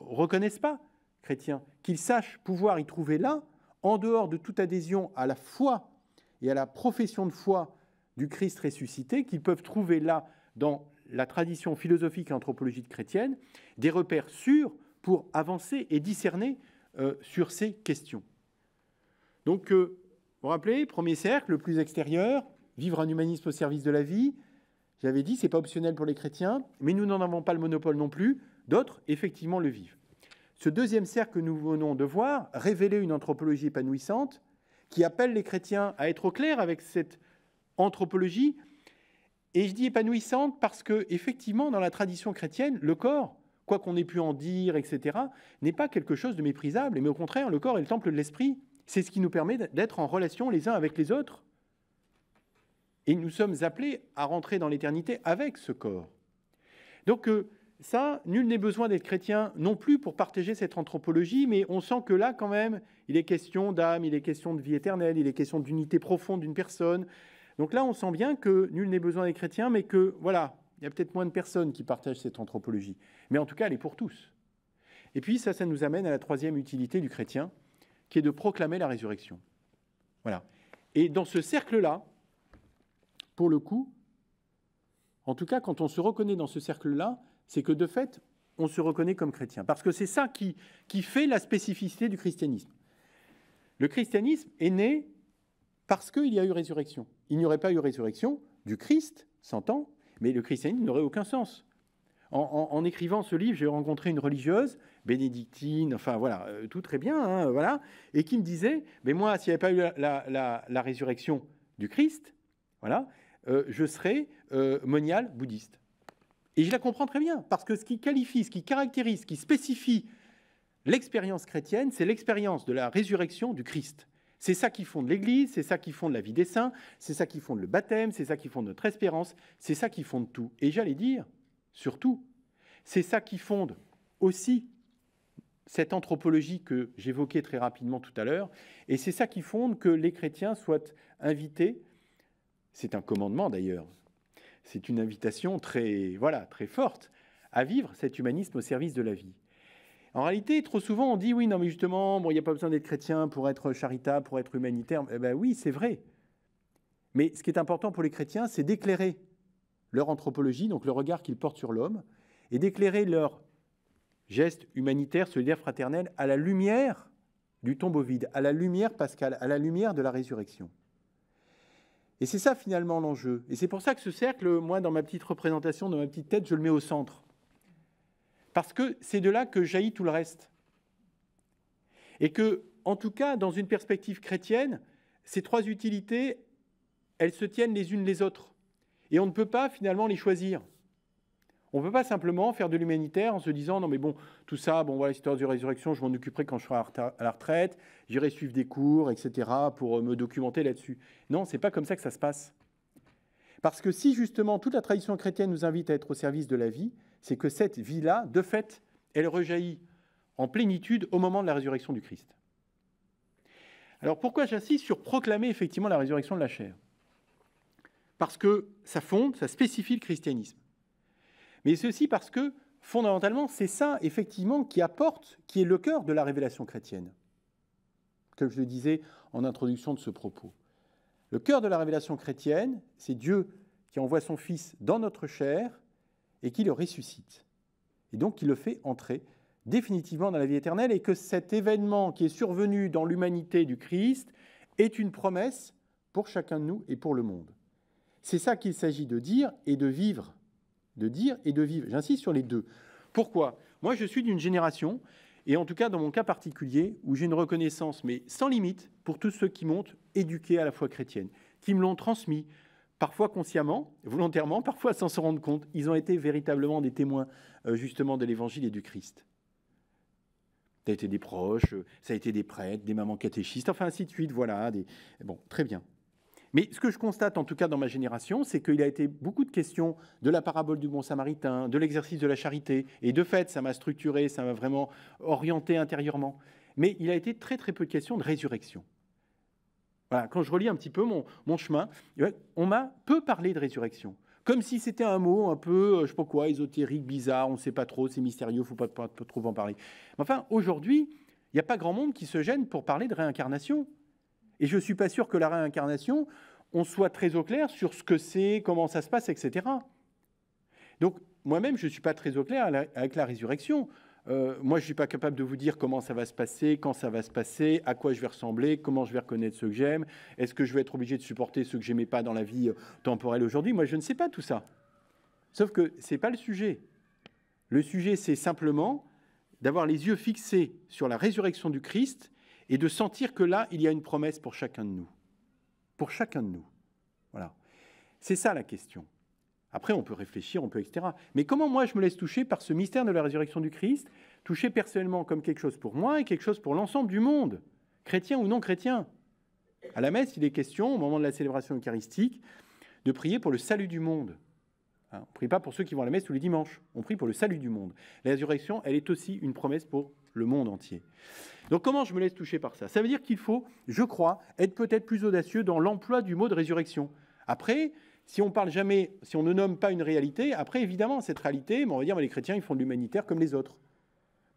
reconnaissent pas chrétiens, qu'ils sachent pouvoir y trouver là, en dehors de toute adhésion à la foi et à la profession de foi du Christ ressuscité, qu'ils peuvent trouver là, dans la tradition philosophique et anthropologique chrétienne, des repères sûrs pour avancer et discerner euh, sur ces questions. Donc, euh, vous rappelez, premier cercle, le plus extérieur, vivre un humanisme au service de la vie. J'avais dit, c'est pas optionnel pour les chrétiens, mais nous n'en avons pas le monopole non plus. D'autres, effectivement, le vivent. Ce deuxième cercle que nous venons de voir, révéler une anthropologie épanouissante, qui appelle les chrétiens à être au clair avec cette anthropologie. Et je dis épanouissante parce que, effectivement, dans la tradition chrétienne, le corps, quoi qu'on ait pu en dire, etc., n'est pas quelque chose de méprisable, mais au contraire, le corps est le temple de l'esprit. C'est ce qui nous permet d'être en relation les uns avec les autres. Et nous sommes appelés à rentrer dans l'éternité avec ce corps. Donc euh, ça, nul n'est besoin d'être chrétien non plus pour partager cette anthropologie, mais on sent que là quand même, il est question d'âme, il est question de vie éternelle, il est question d'unité profonde d'une personne. Donc là, on sent bien que nul n'est besoin d'être chrétien, mais que voilà, il y a peut-être moins de personnes qui partagent cette anthropologie. Mais en tout cas, elle est pour tous. Et puis ça, ça nous amène à la troisième utilité du chrétien, qui est de proclamer la résurrection. Voilà. Et dans ce cercle-là, pour le coup, en tout cas, quand on se reconnaît dans ce cercle-là, c'est que de fait, on se reconnaît comme chrétien. Parce que c'est ça qui, fait la spécificité du christianisme. Le christianisme est né parce qu'il y a eu résurrection. Il n'y aurait pas eu résurrection du Christ, s'entend, mais le christianisme n'aurait aucun sens. En, en, écrivant ce livre, j'ai rencontré une religieuse bénédictine, enfin voilà, euh, tout très bien, hein, voilà, et qui me disait, mais moi, s'il n'y avait pas eu la, résurrection du Christ, voilà, euh, je serais euh, monial bouddhiste. Et je la comprends très bien, parce que ce qui qualifie, ce qui caractérise, ce qui spécifie l'expérience chrétienne, c'est l'expérience de la résurrection du Christ. C'est ça qui fonde l'Église, c'est ça qui fonde la vie des saints, c'est ça qui fonde le baptême, c'est ça qui fonde notre espérance, c'est ça qui fonde tout. Et j'allais dire, surtout, c'est ça qui fonde aussi cette anthropologie que j'évoquais très rapidement tout à l'heure. Et c'est ça qui fonde que les chrétiens soient invités, c'est un commandement d'ailleurs, c'est une invitation très, voilà, très forte, à vivre cet humanisme au service de la vie. En réalité, trop souvent, on dit oui, non, mais justement, bon, il n'y a pas besoin d'être chrétien pour être charitable, pour être humanitaire. Eh ben oui, c'est vrai. Mais ce qui est important pour les chrétiens, c'est d'éclairer leur anthropologie, donc le regard qu'ils portent sur l'homme, et d'éclairer leur geste humanitaire, solidaire, fraternel, à la lumière du tombeau vide, à la lumière, Pascal, à la lumière de la résurrection. Et c'est ça finalement l'enjeu. Et c'est pour ça que ce cercle, moi, dans ma petite représentation, dans ma petite tête, je le mets au centre. Parce que c'est de là que jaillit tout le reste. Et que, en tout cas, dans une perspective chrétienne, ces trois utilités, elles se tiennent les unes les autres. Et on ne peut pas finalement les choisir. On ne peut pas simplement faire de l'humanitaire en se disant non mais bon tout ça bon voilà l'histoire de résurrection je m'en occuperai quand je serai à la retraite j'irai suivre des cours etc pour euh, me documenter là-dessus. Non c'est pas comme ça que ça se passe. Parce que si justement toute la tradition chrétienne nous invite à être au service de la vie, c'est que cette vie-là, de fait, elle rejaillit en plénitude au moment de la résurrection du Christ. Alors pourquoi j'insiste sur proclamer effectivement la résurrection de la chair Parce que ça fonde, ça spécifie le christianisme. Mais ceci parce que, fondamentalement, c'est ça, effectivement, qui apporte, qui est le cœur de la révélation chrétienne. Comme je le disais en introduction de ce propos. Le cœur de la révélation chrétienne, c'est Dieu qui envoie son Fils dans notre chair et qui le ressuscite. Et donc qui le fait entrer définitivement dans la vie éternelle et que cet événement qui est survenu dans l'humanité du Christ est une promesse pour chacun de nous et pour le monde. C'est ça qu'il s'agit de dire et de vivre de dire et de vivre. J'insiste sur les deux. Pourquoi Moi, je suis d'une génération, et en tout cas dans mon cas particulier, où j'ai une reconnaissance, mais sans limite, pour tous ceux qui m'ont éduqué à la foi chrétienne, qui me l'ont transmis, parfois consciemment, volontairement, parfois sans se rendre compte. Ils ont été véritablement des témoins, euh, justement, de l'Évangile et du Christ. Ça a été des proches, euh, ça a été des prêtres, des mamans catéchistes, enfin ainsi de suite, voilà. Des... Bon, très bien. Mais ce que je constate, en tout cas dans ma génération, c'est qu'il a été beaucoup de questions de la parabole du bon samaritain, de l'exercice de la charité. Et de fait, ça m'a structuré, ça m'a vraiment orienté intérieurement. Mais il a été très très peu de questions de résurrection. Voilà, quand je relis un petit peu mon, chemin, on m'a peu parlé de résurrection. Comme si c'était un mot un peu, euh, je ne sais pas quoi, ésotérique, bizarre, on ne sait pas trop, c'est mystérieux, il ne faut pas, trop en parler. Mais Enfin, aujourd'hui, il n'y a pas grand monde qui se gêne pour parler de réincarnation. Et je ne suis pas sûr que la réincarnation, on soit très au clair sur ce que c'est, comment ça se passe, etc. Donc moi-même, je ne suis pas très au clair avec la résurrection. Euh, moi, je ne suis pas capable de vous dire comment ça va se passer, quand ça va se passer, à quoi je vais ressembler, comment je vais reconnaître ceux que j'aime, est-ce que je vais être obligé de supporter ceux que j'aimais pas dans la vie euh, temporelle aujourd'hui. Moi, je ne sais pas tout ça. Sauf que ce n'est pas le sujet. Le sujet, c'est simplement d'avoir les yeux fixés sur la résurrection du Christ et de sentir que là, il y a une promesse pour chacun de nous. Pour chacun de nous. Voilà. C'est ça la question. Après, on peut réfléchir, on peut, etc. Mais comment moi, je me laisse toucher par ce mystère de la résurrection du Christ, toucher personnellement comme quelque chose pour moi et quelque chose pour l'ensemble du monde, chrétien ou non chrétien À la messe, il est question, au moment de la célébration eucharistique, de prier pour le salut du monde. Hein, on ne prie pas pour ceux qui vont à la messe tous les dimanches, on prie pour le salut du monde. La résurrection, elle est aussi une promesse pour le monde entier. Donc comment je me laisse toucher par ça Ça veut dire qu'il faut, je crois, être peut-être plus audacieux dans l'emploi du mot de résurrection. Après, si on parle jamais, si on ne nomme pas une réalité, après évidemment cette réalité, on va dire mais les chrétiens ils font de l'humanitaire comme les autres.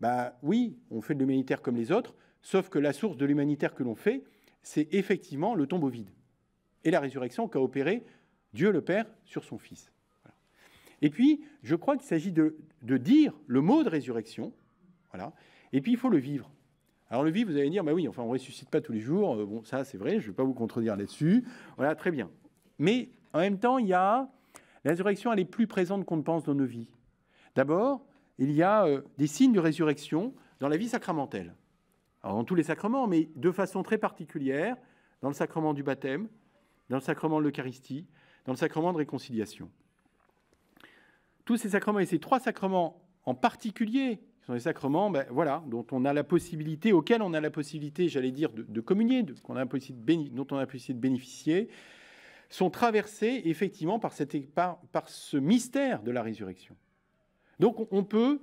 Bah oui, on fait de l'humanitaire comme les autres, sauf que la source de l'humanitaire que l'on fait, c'est effectivement le tombeau vide et la résurrection qu'a opéré Dieu le Père sur son Fils. Et puis, je crois qu'il s'agit de, de, dire le mot de résurrection, voilà, et puis, il faut le vivre. Alors le vivre, vous allez dire, mais bah oui, enfin, on ne ressuscite pas tous les jours. Euh, bon, ça, c'est vrai, je ne vais pas vous contredire là-dessus. Voilà, très bien. Mais en même temps, il y a... La résurrection, elle est plus présente qu'on ne pense dans nos vies. D'abord, il y a euh, des signes de résurrection dans la vie sacramentelle. Alors, dans tous les sacrements, mais de façon très particulière, dans le sacrement du baptême, dans le sacrement de l'Eucharistie, dans le sacrement de réconciliation. Tous ces sacrements, et ces trois sacrements en particulier, les sont sacrements, ben, voilà, dont on a la possibilité, auquel on a la possibilité, j'allais dire, de, communier, dont on a la possibilité de bénéficier, sont traversés effectivement par, par, ce mystère de la résurrection. Donc on, peut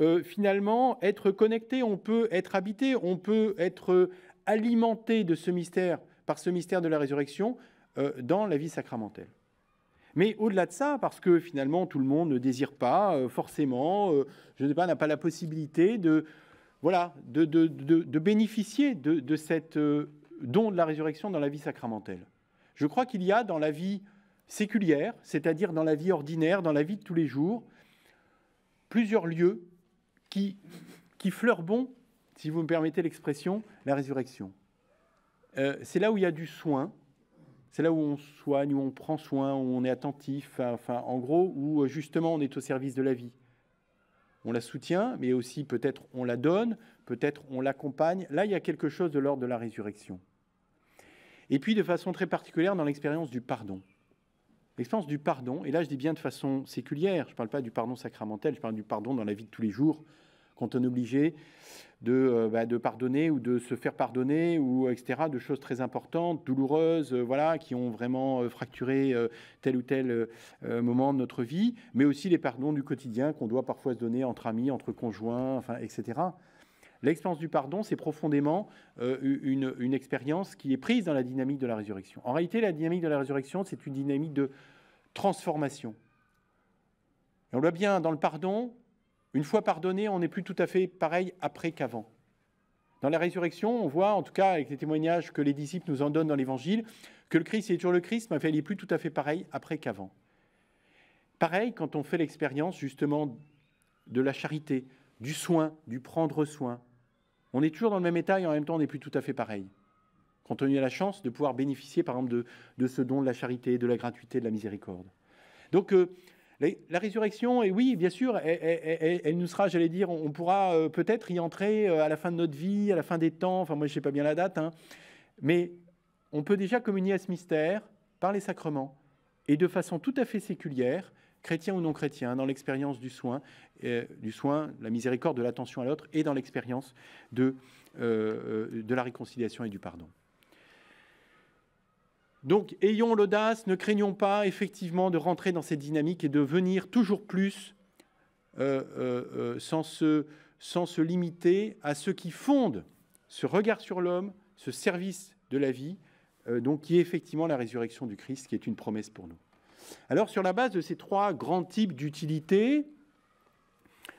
euh, finalement être connecté, on peut être habité, on peut être alimenté de ce mystère, par ce mystère de la résurrection, euh, dans la vie sacramentelle. Mais au-delà de ça, parce que finalement tout le monde ne désire pas euh, forcément, euh, je ne sais pas, n'a pas la possibilité de, voilà, de, de, de, bénéficier de, de euh, don de la résurrection dans la vie sacramentelle. Je crois qu'il y a dans la vie séculière, c'est-à-dire dans la vie ordinaire, dans la vie de tous les jours, plusieurs lieux qui, qui bon, si vous me permettez l'expression, la résurrection. c'est là où il y a du soin, c'est là où on soigne, où on prend soin, où on est attentif, enfin, en gros, où euh, justement on est au service de la vie. On la soutient, mais aussi peut-être on la donne, peut-être on l'accompagne. Là, il y a quelque chose de l'ordre de la résurrection. Et puis, de façon très particulière, dans l'expérience du pardon. L'expérience du pardon, et là je dis bien de façon séculière, je ne parle pas du pardon sacramentel, je parle du pardon dans la vie de tous les jours, quand on est obligé de, euh, bah, de, pardonner ou de se faire pardonner ou etc. De choses très importantes, douloureuses, euh, voilà, qui ont vraiment euh, fracturé tel ou tel moment de notre vie, mais aussi les pardons du quotidien qu'on doit parfois se donner entre amis, entre conjoints, enfin, etc. L'expérience du pardon, c'est profondément une, une expérience qui est prise dans la dynamique de la résurrection. En réalité, la dynamique de la résurrection, c'est une dynamique de transformation. Et on le voit bien dans le pardon, une fois pardonné, on n'est plus tout à fait pareil après qu'avant. Dans la résurrection, on voit, en tout cas avec les témoignages que les disciples nous en donnent dans l'Évangile, que le Christ est toujours le Christ, mais il n'est plus tout à fait pareil après qu'avant. Pareil quand on fait l'expérience justement de la charité, du soin, du prendre soin. On est toujours dans le même état et en même temps on n'est plus tout à fait pareil. Quand on a la chance de pouvoir bénéficier par exemple de, ce don de la charité, de la gratuité, de la miséricorde. Donc euh, la résurrection, et oui, bien sûr, elle, nous sera, j'allais dire, on pourra euh, peut-être y entrer euh, à la fin de notre vie, à la fin des temps, enfin moi je ne sais pas bien la date, hein. mais on peut déjà communier à ce mystère par les sacrements et de façon tout à fait séculière, chrétien ou non chrétien, dans l'expérience du soin, euh, du soin, la miséricorde, de l'attention à l'autre, et dans l'expérience de la réconciliation et du pardon. Donc ayons l'audace, ne craignons pas effectivement de rentrer dans cette dynamique et de venir toujours plus euh, euh, euh, sans, se, limiter à ce qui fonde ce regard sur l'homme, ce service de la vie, donc qui est effectivement la résurrection du Christ, qui est une promesse pour nous. Alors sur la base de ces trois grands types d'utilité,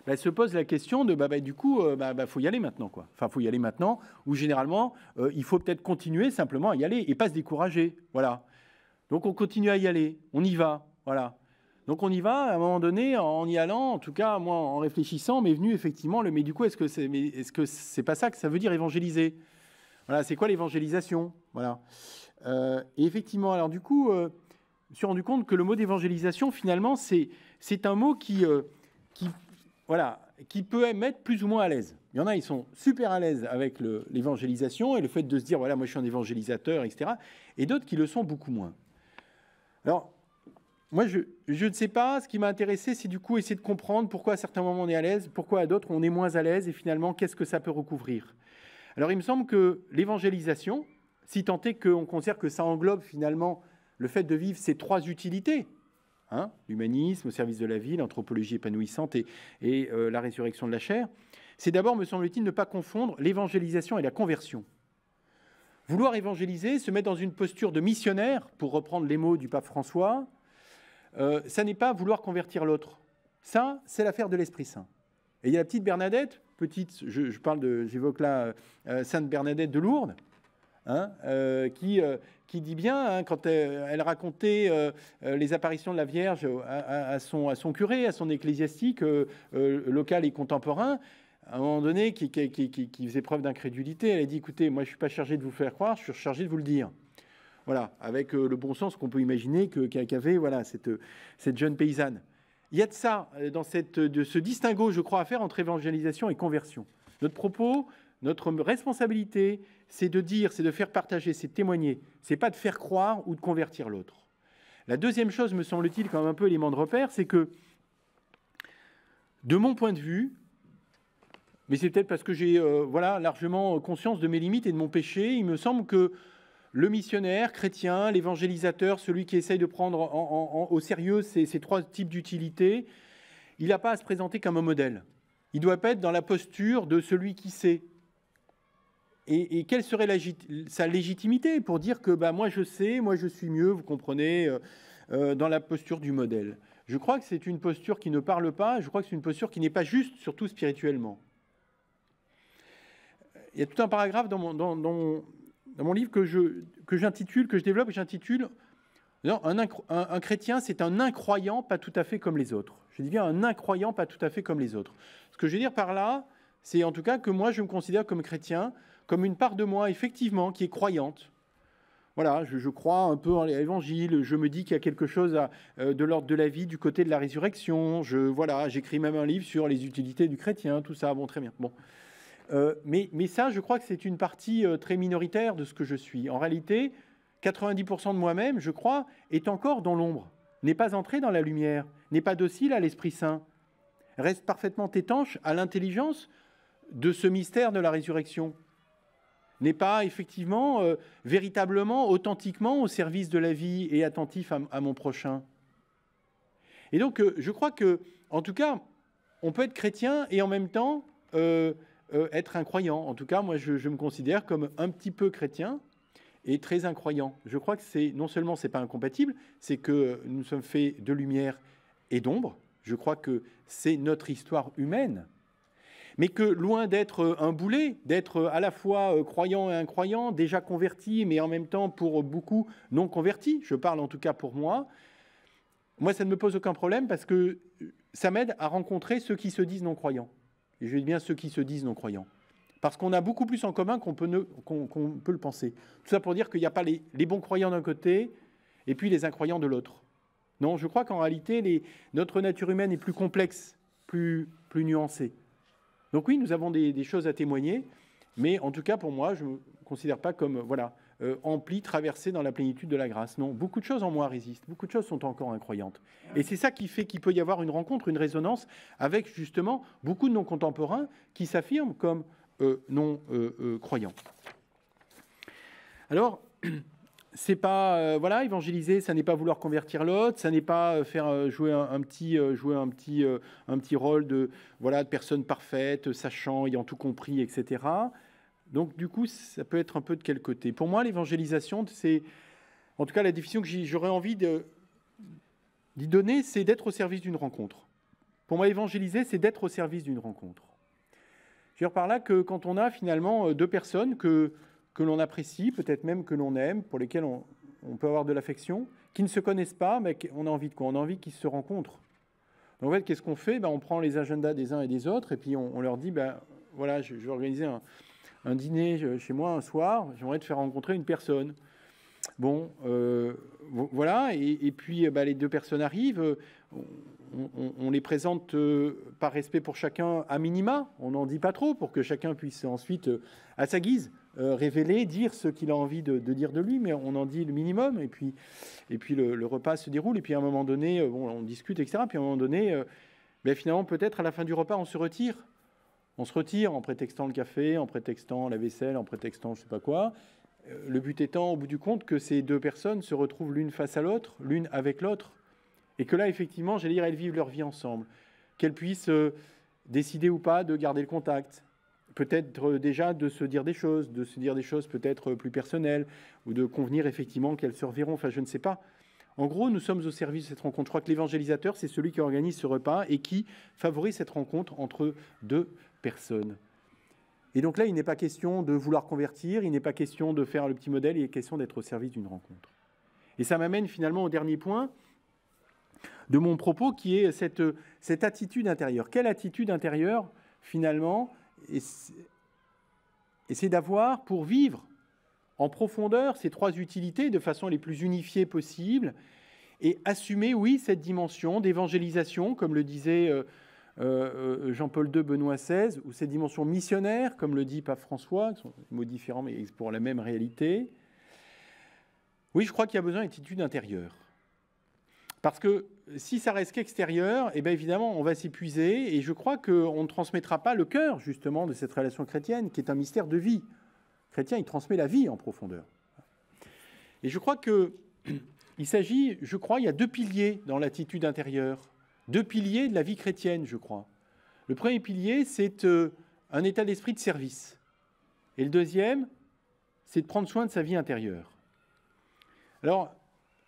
bah, elle se pose la question de bah, bah du coup, euh, bah bah, faut y aller maintenant. Quoi. Enfin, faut y aller maintenant, ou généralement, euh, il faut peut-être continuer simplement à y aller et pas se décourager. Voilà. Donc on continue à y aller, on y va. Voilà. Donc on y va, à un moment donné, en y allant, en tout cas, moi, en réfléchissant, mais venu effectivement le mais du coup, est-ce que c'est est -ce c'est pas ça que ça veut dire évangéliser Voilà, c'est quoi l'évangélisation Voilà. Euh, et effectivement, alors du coup, je me suis rendu compte que le mot d'évangélisation, finalement, c'est un mot qui, qui voilà, qui peut mettre plus ou moins à l'aise. Il y en a, ils sont super à l'aise avec l'évangélisation et le fait de se dire, voilà, moi je suis un évangélisateur, etc. Et d'autres qui le sont beaucoup moins. Alors, moi, je, je ne sais pas, ce qui m'a intéressé, c'est du coup essayer de comprendre pourquoi à certains moments on est à l'aise, pourquoi à d'autres on est moins à l'aise, et finalement, qu'est-ce que ça peut recouvrir. Alors, il me semble que l'évangélisation, si tant est qu'on considère que ça englobe finalement le fait de vivre ces trois utilités, Hein, l'humanisme au service de la vie, l'anthropologie épanouissante et, euh, la résurrection de la chair, c'est d'abord, me semble-t-il, ne pas confondre l'évangélisation et la conversion. Vouloir évangéliser, se mettre dans une posture de missionnaire, pour reprendre les mots du pape François, euh, ça n'est pas vouloir convertir l'autre. Ça, c'est l'affaire de l'Esprit Saint. Et il y a la petite Bernadette, petite, je, parle de, j'évoque là euh, Sainte Bernadette de Lourdes, Hein, euh, qui, euh, qui dit bien, hein, quand elle, racontait euh, les apparitions de la Vierge à, son, à son curé, à son ecclésiastique local et contemporain, à un moment donné, qui, qui, qui, faisait preuve d'incrédulité, elle a dit, écoutez, moi je ne suis pas chargé de vous faire croire, je suis chargé de vous le dire. Voilà, avec le bon sens qu'on peut imaginer qu'avait voilà, cette, cette jeune paysanne. Il y a de ça, dans cette, de ce distinguo, je crois, à faire entre évangélisation et conversion. Notre propos, notre responsabilité, c'est de dire, c'est de faire partager, c'est de témoigner. C'est pas de faire croire ou de convertir l'autre. La deuxième chose, me semble-t-il, quand un peu élément de repère, c'est que, de mon point de vue, mais c'est peut-être parce que j'ai euh, voilà, largement euh, conscience de mes limites et de mon péché, il me semble que le missionnaire chrétien, l'évangélisateur, celui qui essaye de prendre au sérieux ces, ces trois types d'utilité, il n'a pas à se présenter comme un modèle. Il ne doit pas être dans la posture de celui qui sait, et, quelle serait sa légitimité pour dire que bah, moi je sais, moi je suis mieux, vous comprenez, euh, euh, dans la posture du modèle Je crois que c'est une posture qui ne parle pas, je crois que c'est une posture qui n'est pas juste, surtout spirituellement. Il y a tout un paragraphe dans mon, dans, livre que, je, que j'intitule, que je développe, j'intitule un, un chrétien, c'est un incroyant pas tout à fait comme les autres. Je dis bien un incroyant pas tout à fait comme les autres. Ce que je veux dire par là, c'est en tout cas que moi je me considère comme chrétien comme une part de moi, effectivement, qui est croyante. Voilà, je, crois un peu en l'évangile, je me dis qu'il y a quelque chose euh, de l'ordre de la vie du côté de la résurrection. Je voilà, j'écris même un livre sur les utilités du chrétien, tout ça. Bon, très bien. Bon. Euh, mais, mais, ça, je crois que c'est une partie euh, très minoritaire de ce que je suis. En réalité, 90% de moi-même, je crois, est encore dans l'ombre, n'est pas entré dans la lumière, n'est pas docile à l'Esprit Saint, reste parfaitement étanche à l'intelligence de ce mystère de la résurrection n'est pas effectivement, euh, véritablement, authentiquement au service de la vie et attentif à, mon prochain. Et donc, euh, je crois que, en tout cas, on peut être chrétien et en même temps euh, être incroyant. En tout cas, moi, je, je, me considère comme un petit peu chrétien et très incroyant. Je crois que c'est non seulement c'est pas incompatible, c'est que nous sommes faits de lumière et d'ombre. Je crois que c'est notre histoire humaine mais que loin d'être euh, un boulet, d'être euh, à la fois euh, croyant et incroyant, déjà converti, mais en même temps pour beaucoup non converti, je parle en tout cas pour moi, moi ça ne me pose aucun problème parce que ça m'aide à rencontrer ceux qui se disent non croyants. Et je dis bien ceux qui se disent non croyants. Parce qu'on a beaucoup plus en commun qu'on peut, le penser. Tout ça pour dire qu'il n'y a pas les, bons croyants d'un côté et puis les incroyants de l'autre. Non, je crois qu'en réalité, notre nature humaine est plus complexe, plus nuancée. Donc oui, nous avons des, choses à témoigner, mais en tout cas pour moi, je ne me considère pas comme voilà euh, ampli, traversé dans la plénitude de la grâce. Non, beaucoup de choses en moi résistent, beaucoup de choses sont encore incroyantes. Et c'est ça qui fait qu'il peut y avoir une rencontre, une résonance avec justement beaucoup de non contemporains qui s'affirment comme euh, non euh, croyants. Alors c'est pas euh, voilà évangéliser, ça n'est pas vouloir convertir l'autre, ça n'est pas euh, faire euh, jouer un, petit jouer un petit un petit rôle de voilà de personne parfaite, sachant, ayant tout compris, etc. Donc du coup, ça peut être un peu de quel côté. Pour moi, l'évangélisation, c'est en tout cas la définition que j'aurais envie d'y donner, c'est d'être au service d'une rencontre. Pour moi, évangéliser, c'est d'être au service d'une rencontre. Je veux dire par là que quand on a finalement deux personnes que que l'on apprécie, peut-être même que l'on aime, pour lesquels on, peut avoir de l'affection, qui ne se connaissent pas, mais on a envie de quoi On a envie qu'ils se rencontrent. Donc, en fait, qu'est-ce qu'on fait ben, On prend les agendas des uns et des autres, et puis on, leur dit, ben, voilà, je, vais organiser un, dîner euh, chez moi un soir, j'aimerais te faire rencontrer une personne. Bon, euh, voilà, et, puis euh, ben, les deux personnes arrivent, on, les présente par respect pour chacun à minima, on n'en dit pas trop, pour que chacun puisse ensuite, à sa guise, euh, révéler, dire ce qu'il a envie de, dire de lui, mais on en dit le minimum, et puis, et puis le, repas se déroule, et puis à un moment donné, euh, bon, on discute, etc. Puis à un moment donné, euh, ben, finalement, peut-être à la fin du repas, on se retire. On se retire en prétextant le café, en prétextant la vaisselle, en prétextant je sais pas quoi. Le but étant, au bout du compte, que ces deux personnes se retrouvent l'une face à l'autre, l'une avec l'autre, et que là, effectivement, j'allais dire, elles vivent leur vie ensemble, qu'elles puissent décider ou pas de garder le contact, peut-être euh, déjà de se dire des choses, de se dire des choses peut-être euh, plus personnelles, ou de convenir effectivement qu'elles serviront, enfin je ne sais pas. En gros, nous sommes au service de cette rencontre. Je crois que l'évangélisateur, c'est celui qui organise ce repas et qui favorise cette rencontre entre deux personnes. Et donc là, il n'est pas question de vouloir convertir, il n'est pas question de faire le petit modèle, il est question d'être au service d'une rencontre. Et ça m'amène finalement au dernier point de mon propos, qui est cette, euh, cette attitude intérieure. Quelle attitude intérieure, finalement, et c'est d'avoir pour vivre en profondeur ces trois utilités de façon les plus unifiées possible et assumer, oui, cette dimension d'évangélisation, comme le disait euh, euh, euh, Jean-Paul II, Benoît XVI, ou cette dimension missionnaire, comme le dit Pape François, qui sont des mots différents mais pour la même réalité. Oui, je crois qu'il y a besoin d'attitude intérieure. Parce que si ça reste qu'extérieur, eh bien évidemment, on va s'épuiser. Et je crois qu'on ne transmettra pas le cœur, justement, de cette relation chrétienne, qui est un mystère de vie. chrétien, il transmet la vie en profondeur. Et je crois que il s'agit, je crois, il y a deux piliers dans l'attitude intérieure, deux piliers de la vie chrétienne, je crois. Le premier pilier, c'est euh, un état d'esprit de service. Et le deuxième, c'est de prendre soin de sa vie intérieure. Alors,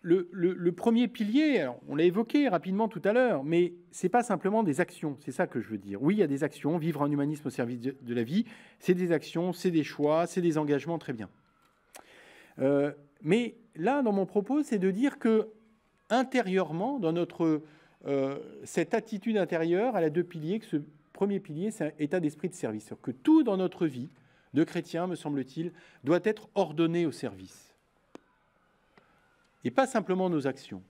le, premier pilier, on l'a évoqué rapidement tout à l'heure, mais ce n'est pas simplement des actions, c'est ça que je veux dire. Oui, il y a des actions, vivre un humanisme au service de, la vie, c'est des actions, c'est des choix, c'est des engagements, très bien. Euh, mais là, dans mon propos, c'est de dire que intérieurement, dans notre euh, cette attitude intérieure, elle a deux piliers. Que ce premier pilier, c'est un état d'esprit de service, que tout dans notre vie de chrétien, me semble-t-il, doit être ordonné au service et pas simplement nos actions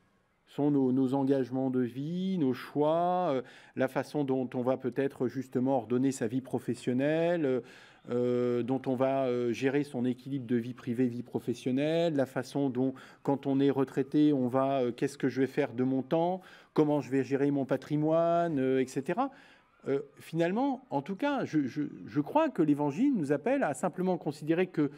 sont nos, engagements de vie, nos choix, euh, la façon dont on va peut-être justement ordonner sa vie professionnelle, euh, euh, dont on va gérer son équilibre de vie privée, vie professionnelle, la façon dont, quand on est retraité, on va, qu'est-ce que je vais faire de mon temps, comment je vais gérer mon patrimoine, etc. finalement, en tout cas, je, je crois que l'Évangile nous appelle à simplement considérer que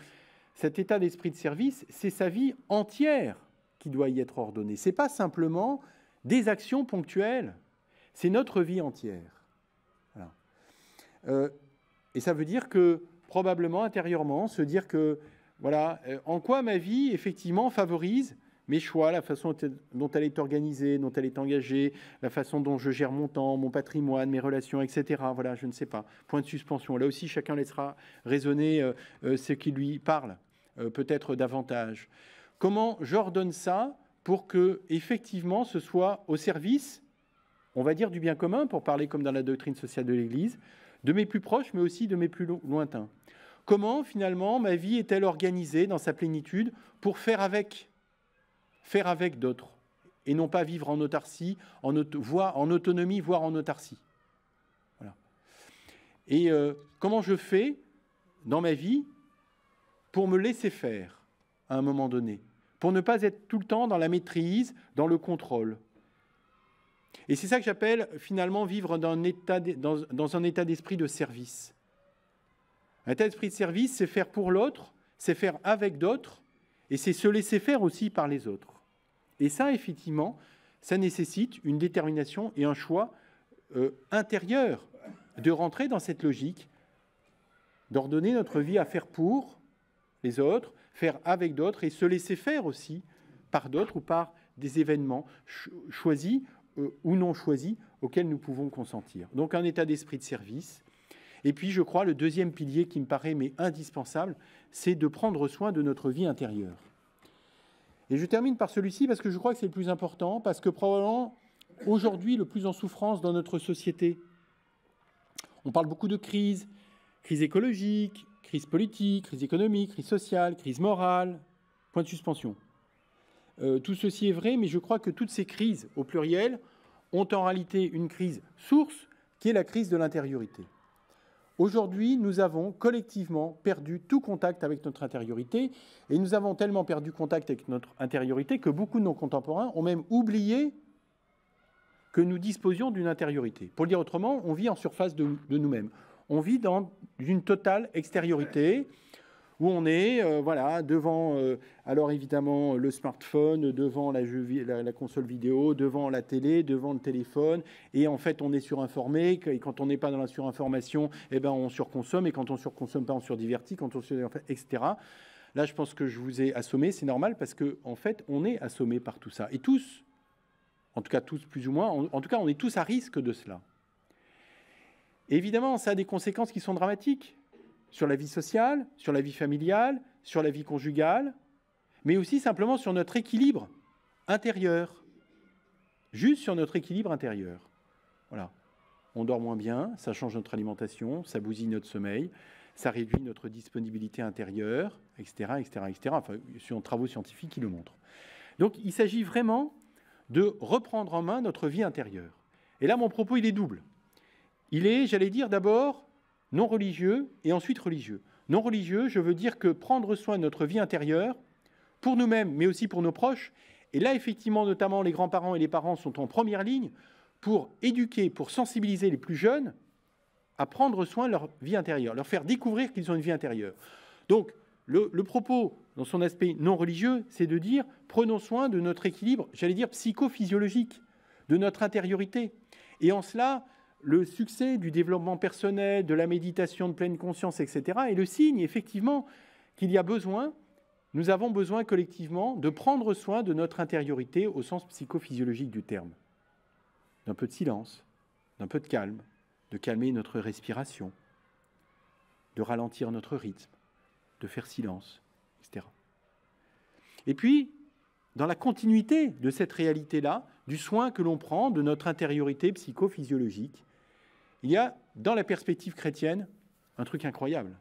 cet état d'esprit de service, c'est sa vie entière qui doit y être ordonné. Ce n'est pas simplement des actions ponctuelles, c'est notre vie entière. Euh, et ça veut dire que probablement intérieurement, se dire que voilà, euh, en quoi ma vie effectivement favorise mes choix, la façon dont elle est organisée, dont elle est engagée, la façon dont je gère mon temps, mon patrimoine, mes relations, etc. Voilà, je ne sais pas. Point de suspension. Là aussi, chacun laissera raisonner euh, ce qui lui parle, peut-être davantage comment j'ordonne ça pour que, effectivement, ce soit au service, on va dire, du bien commun, pour parler comme dans la doctrine sociale de l'Église, de mes plus proches, mais aussi de mes plus lointains. Comment, finalement, ma vie est-elle organisée dans sa plénitude pour faire avec, faire avec d'autres, et non pas vivre en autarcie, en, voire, en autonomie, voire en autarcie Et euh, comment je fais dans ma vie pour me laisser faire à un moment donné pour ne pas être tout le temps dans la maîtrise, dans le contrôle. Et c'est ça que j'appelle finalement vivre dans un état d'esprit de service. Un état d'esprit de service, c'est faire pour l'autre, c'est faire avec d'autres, et c'est se laisser faire aussi par les autres. Et ça, effectivement, ça nécessite une détermination et un choix euh, intérieur de rentrer dans cette logique, d'ordonner notre vie à faire pour les autres, faire avec d'autres et se laisser faire aussi par d'autres ou par des événements choisis euh, ou non choisis auxquels nous pouvons consentir. Donc un état d'esprit de service. Et puis je crois le deuxième pilier qui me paraît mais indispensable, c'est de prendre soin de notre vie intérieure. Et je termine par celui-ci parce que je crois que c'est le plus important, parce que probablement aujourd'hui le plus en souffrance dans notre société. On parle beaucoup de crise, crise écologique, Crise politique, crise économique, crise sociale, crise morale, point de suspension. Euh, tout ceci est vrai, mais je crois que toutes ces crises, au pluriel, ont en réalité une crise source, qui est la crise de l'intériorité. Aujourd'hui, nous avons collectivement perdu tout contact avec notre intériorité, et nous avons tellement perdu contact avec notre intériorité que beaucoup de nos contemporains ont même oublié que nous disposions d'une intériorité. Pour le dire autrement, on vit en surface de nous-mêmes on vit dans une totale extériorité où on est euh, voilà, devant, euh, alors évidemment, le smartphone, devant la, console vidéo, devant la télé, devant le téléphone. Et en fait, on est surinformé. Et quand on n'est pas dans la surinformation, eh ben, on surconsomme. Et quand on surconsomme pas, on surdivertit. Quand on etc. Là, je pense que je vous ai assommé. C'est normal parce que fait, on est assommé par tout ça. Et tous, en tout cas tous plus ou moins, en tout cas, on est tous à risque de cela évidemment, ça a des conséquences qui sont dramatiques sur la vie sociale, sur la vie familiale, sur la vie conjugale, mais aussi simplement sur notre équilibre intérieur. Juste sur notre équilibre intérieur. Voilà. On dort moins bien, ça change notre alimentation, ça bousille notre sommeil, ça réduit notre disponibilité intérieure, etc., etc., etc. Enfin, sur travaux scientifiques qui le montrent. Donc, il s'agit vraiment de reprendre en main notre vie intérieure. Et là, mon propos, il est double. Il est, j'allais dire, d'abord non religieux et ensuite religieux. Non religieux, je veux dire que prendre soin de notre vie intérieure, pour nous-mêmes, mais aussi pour nos proches, et là, effectivement, notamment les grands-parents et les parents sont en première ligne pour éduquer, pour sensibiliser les plus jeunes à prendre soin de leur vie intérieure, leur faire découvrir qu'ils ont une vie intérieure. Donc, le, propos, dans son aspect non religieux, c'est de dire prenons soin de notre équilibre, j'allais dire psychophysiologique, de notre intériorité. Et en cela, le succès du développement personnel, de la méditation de pleine conscience, etc., est le signe, effectivement, qu'il y a besoin, nous avons besoin collectivement de prendre soin de notre intériorité au sens psychophysiologique du terme. D'un peu de silence, d'un peu de calme, de calmer notre respiration, de ralentir notre rythme, de faire silence, etc. Et puis, dans la continuité de cette réalité-là, du soin que l'on prend de notre intériorité psychophysiologique, il y a dans la perspective chrétienne un truc incroyable.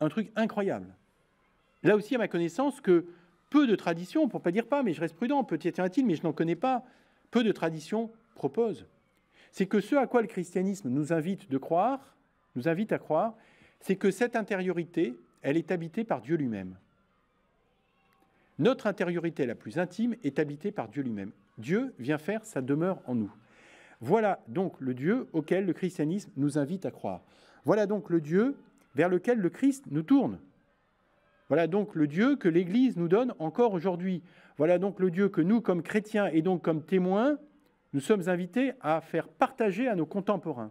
Un truc incroyable. Là aussi, à ma connaissance, que peu de traditions, pour pas dire pas, mais je reste prudent, peut-être un-t-il, mais je n'en connais pas, peu de traditions proposent. C'est que ce à quoi le christianisme nous invite de croire, nous invite à croire, c'est que cette intériorité, elle est habitée par Dieu lui-même. Notre intériorité la plus intime est habitée par Dieu lui-même. Dieu vient faire sa demeure en nous. Voilà donc le Dieu auquel le christianisme nous invite à croire. Voilà donc le Dieu vers lequel le Christ nous tourne. Voilà donc le Dieu que l'Église nous donne encore aujourd'hui. Voilà donc le Dieu que nous, comme chrétiens et donc comme témoins, nous sommes invités à faire partager à nos contemporains.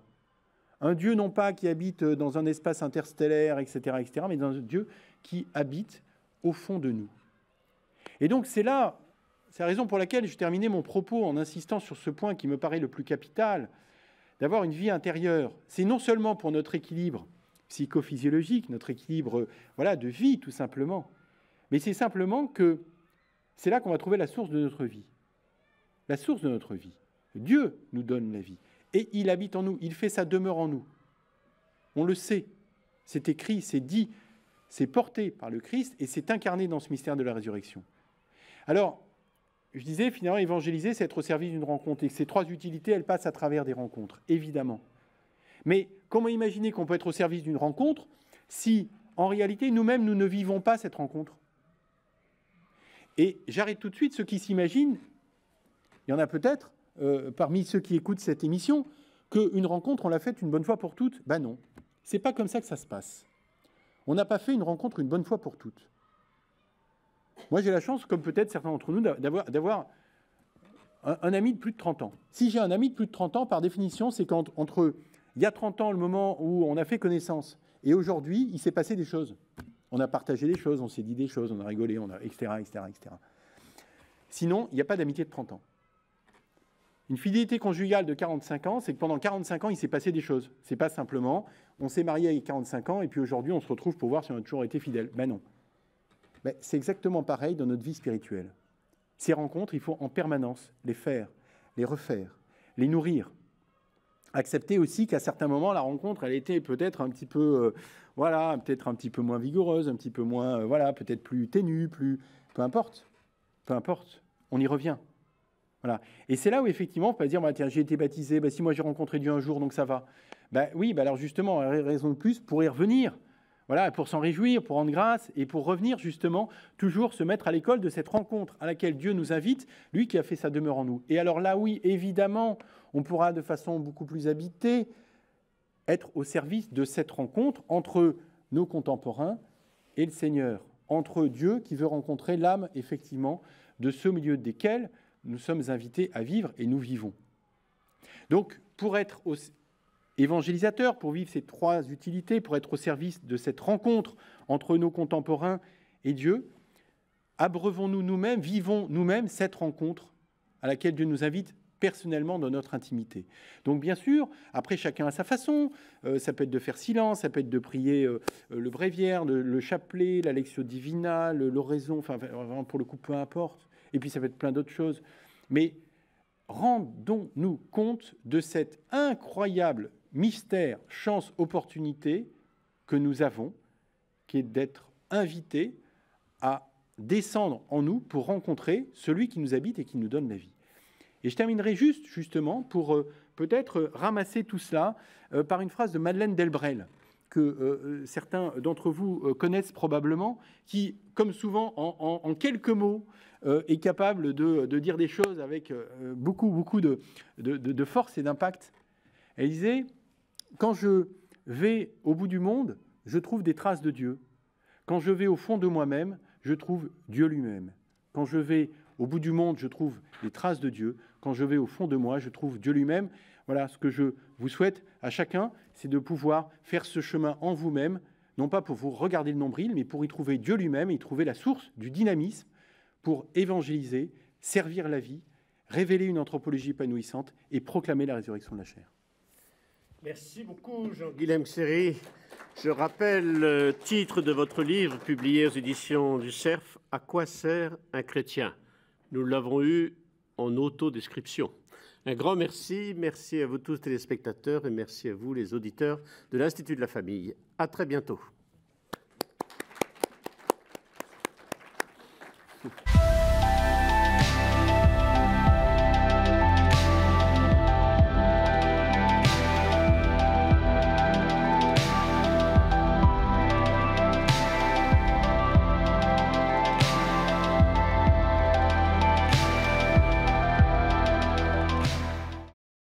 Un Dieu non pas qui habite dans un espace interstellaire, etc., etc., mais un Dieu qui habite au fond de nous. Et donc c'est là c'est la raison pour laquelle je terminais mon propos en insistant sur ce point qui me paraît le plus capital, d'avoir une vie intérieure. C'est non seulement pour notre équilibre psychophysiologique, notre équilibre euh, voilà, de vie tout simplement, mais c'est simplement que c'est là qu'on va trouver la source de notre vie. La source de notre vie. Dieu nous donne la vie. Et il habite en nous, il fait sa demeure en nous. On le sait, c'est écrit, c'est dit, c'est porté par le Christ et c'est incarné dans ce mystère de la résurrection. Alors, je disais, finalement, évangéliser, c'est être au service d'une rencontre. Et que ces trois utilités, elles passent à travers des rencontres, évidemment. Mais comment imaginer qu'on peut être au service d'une rencontre si, en réalité, nous-mêmes, nous ne vivons pas cette rencontre Et j'arrête tout de suite ceux qui s'imaginent, il y en a peut-être, euh, parmi ceux qui écoutent cette émission, qu'une rencontre, on l'a faite une bonne fois pour toutes. Ben non, c'est pas comme ça que ça se passe. On n'a pas fait une rencontre une bonne fois pour toutes. Moi, j'ai la chance, comme peut-être certains d'entre nous, d'avoir un, ami de plus de 30 ans. Si j'ai un ami de plus de 30 ans, par définition, c'est qu'entre entre, il y a 30 ans, le moment où on a fait connaissance, et aujourd'hui, il s'est passé des choses. On a partagé des choses, on s'est dit des choses, on a rigolé, on a, etc., etc., Sinon, il n'y a pas d'amitié de 30 ans. Une fidélité conjugale de 45 ans, c'est que pendant 45 ans, il s'est passé des choses. C'est pas simplement, on s'est marié avec 45 ans et puis aujourd'hui, on se retrouve pour voir si on a toujours été fidèle. Ben non. C'est exactement pareil dans notre vie spirituelle. Ces rencontres, il faut en permanence les faire, les refaire, les nourrir. Accepter aussi qu'à certains moments, la rencontre, elle était peut-être un petit peu, euh, voilà, peut-être un petit peu moins vigoureuse, un petit peu moins, euh, voilà, peut-être plus ténue, plus, peu importe, peu importe, on y revient. Voilà. Et c'est là où effectivement, on peut dire, bah, tiens, j'ai été baptisé, bah, si moi j'ai rencontré Dieu un jour, donc ça va. bah, oui, bah, alors justement, raison de plus pour y revenir, voilà, pour s'en réjouir, pour rendre grâce et pour revenir justement toujours se mettre à l'école de cette rencontre à laquelle Dieu nous invite, lui qui a fait sa demeure en nous. Et alors là, oui, évidemment, on pourra de façon beaucoup plus habitée être au service de cette rencontre entre nos contemporains et le Seigneur, entre Dieu qui veut rencontrer l'âme, effectivement, de ce milieu desquels nous sommes invités à vivre et nous vivons. Donc, pour être au, évangélisateur pour vivre ces trois utilités, pour être au service de cette rencontre entre nos contemporains et Dieu, abreuvons-nous nous-mêmes, vivons nous-mêmes cette rencontre à laquelle Dieu nous invite personnellement dans notre intimité. Donc bien sûr, après chacun à sa façon, euh, ça peut être de faire silence, ça peut être de prier euh, euh, le bréviaire, le, chapelet, la lectio divina, l'oraison, enfin pour le coup peu importe, et puis ça peut être plein d'autres choses. Mais rendons-nous compte de cette incroyable mystère, chance, opportunité que nous avons, qui est d'être invité à descendre en nous pour rencontrer celui qui nous habite et qui nous donne la vie. Et je terminerai juste, justement, pour euh, peut-être ramasser tout cela euh, par une phrase de Madeleine Delbrel, que euh, certains d'entre vous connaissent probablement, qui, comme souvent, en, quelques mots, est capable de, dire des choses avec beaucoup, beaucoup de, de force et d'impact. Elle disait, quand je vais au bout du monde, je trouve des traces de Dieu. Quand je vais au fond de moi-même, je trouve Dieu lui-même. Quand je vais au bout du monde, je trouve des traces de Dieu. Quand je vais au fond de moi, je trouve Dieu lui-même. Voilà ce que je vous souhaite à chacun, c'est de pouvoir faire ce chemin en vous-même, non pas pour vous regarder le nombril, mais pour y trouver Dieu lui-même, y trouver la source du dynamisme pour évangéliser, servir la vie, révéler une anthropologie épanouissante et proclamer la résurrection de la chair. Merci beaucoup, Jean-Guilhem Serry. Je rappelle le titre de votre livre publié aux éditions du CERF À quoi sert un chrétien Nous l'avons eu en autodescription. Un grand merci, merci à vous tous téléspectateurs et merci à vous les auditeurs de l'Institut de la Famille. À très bientôt.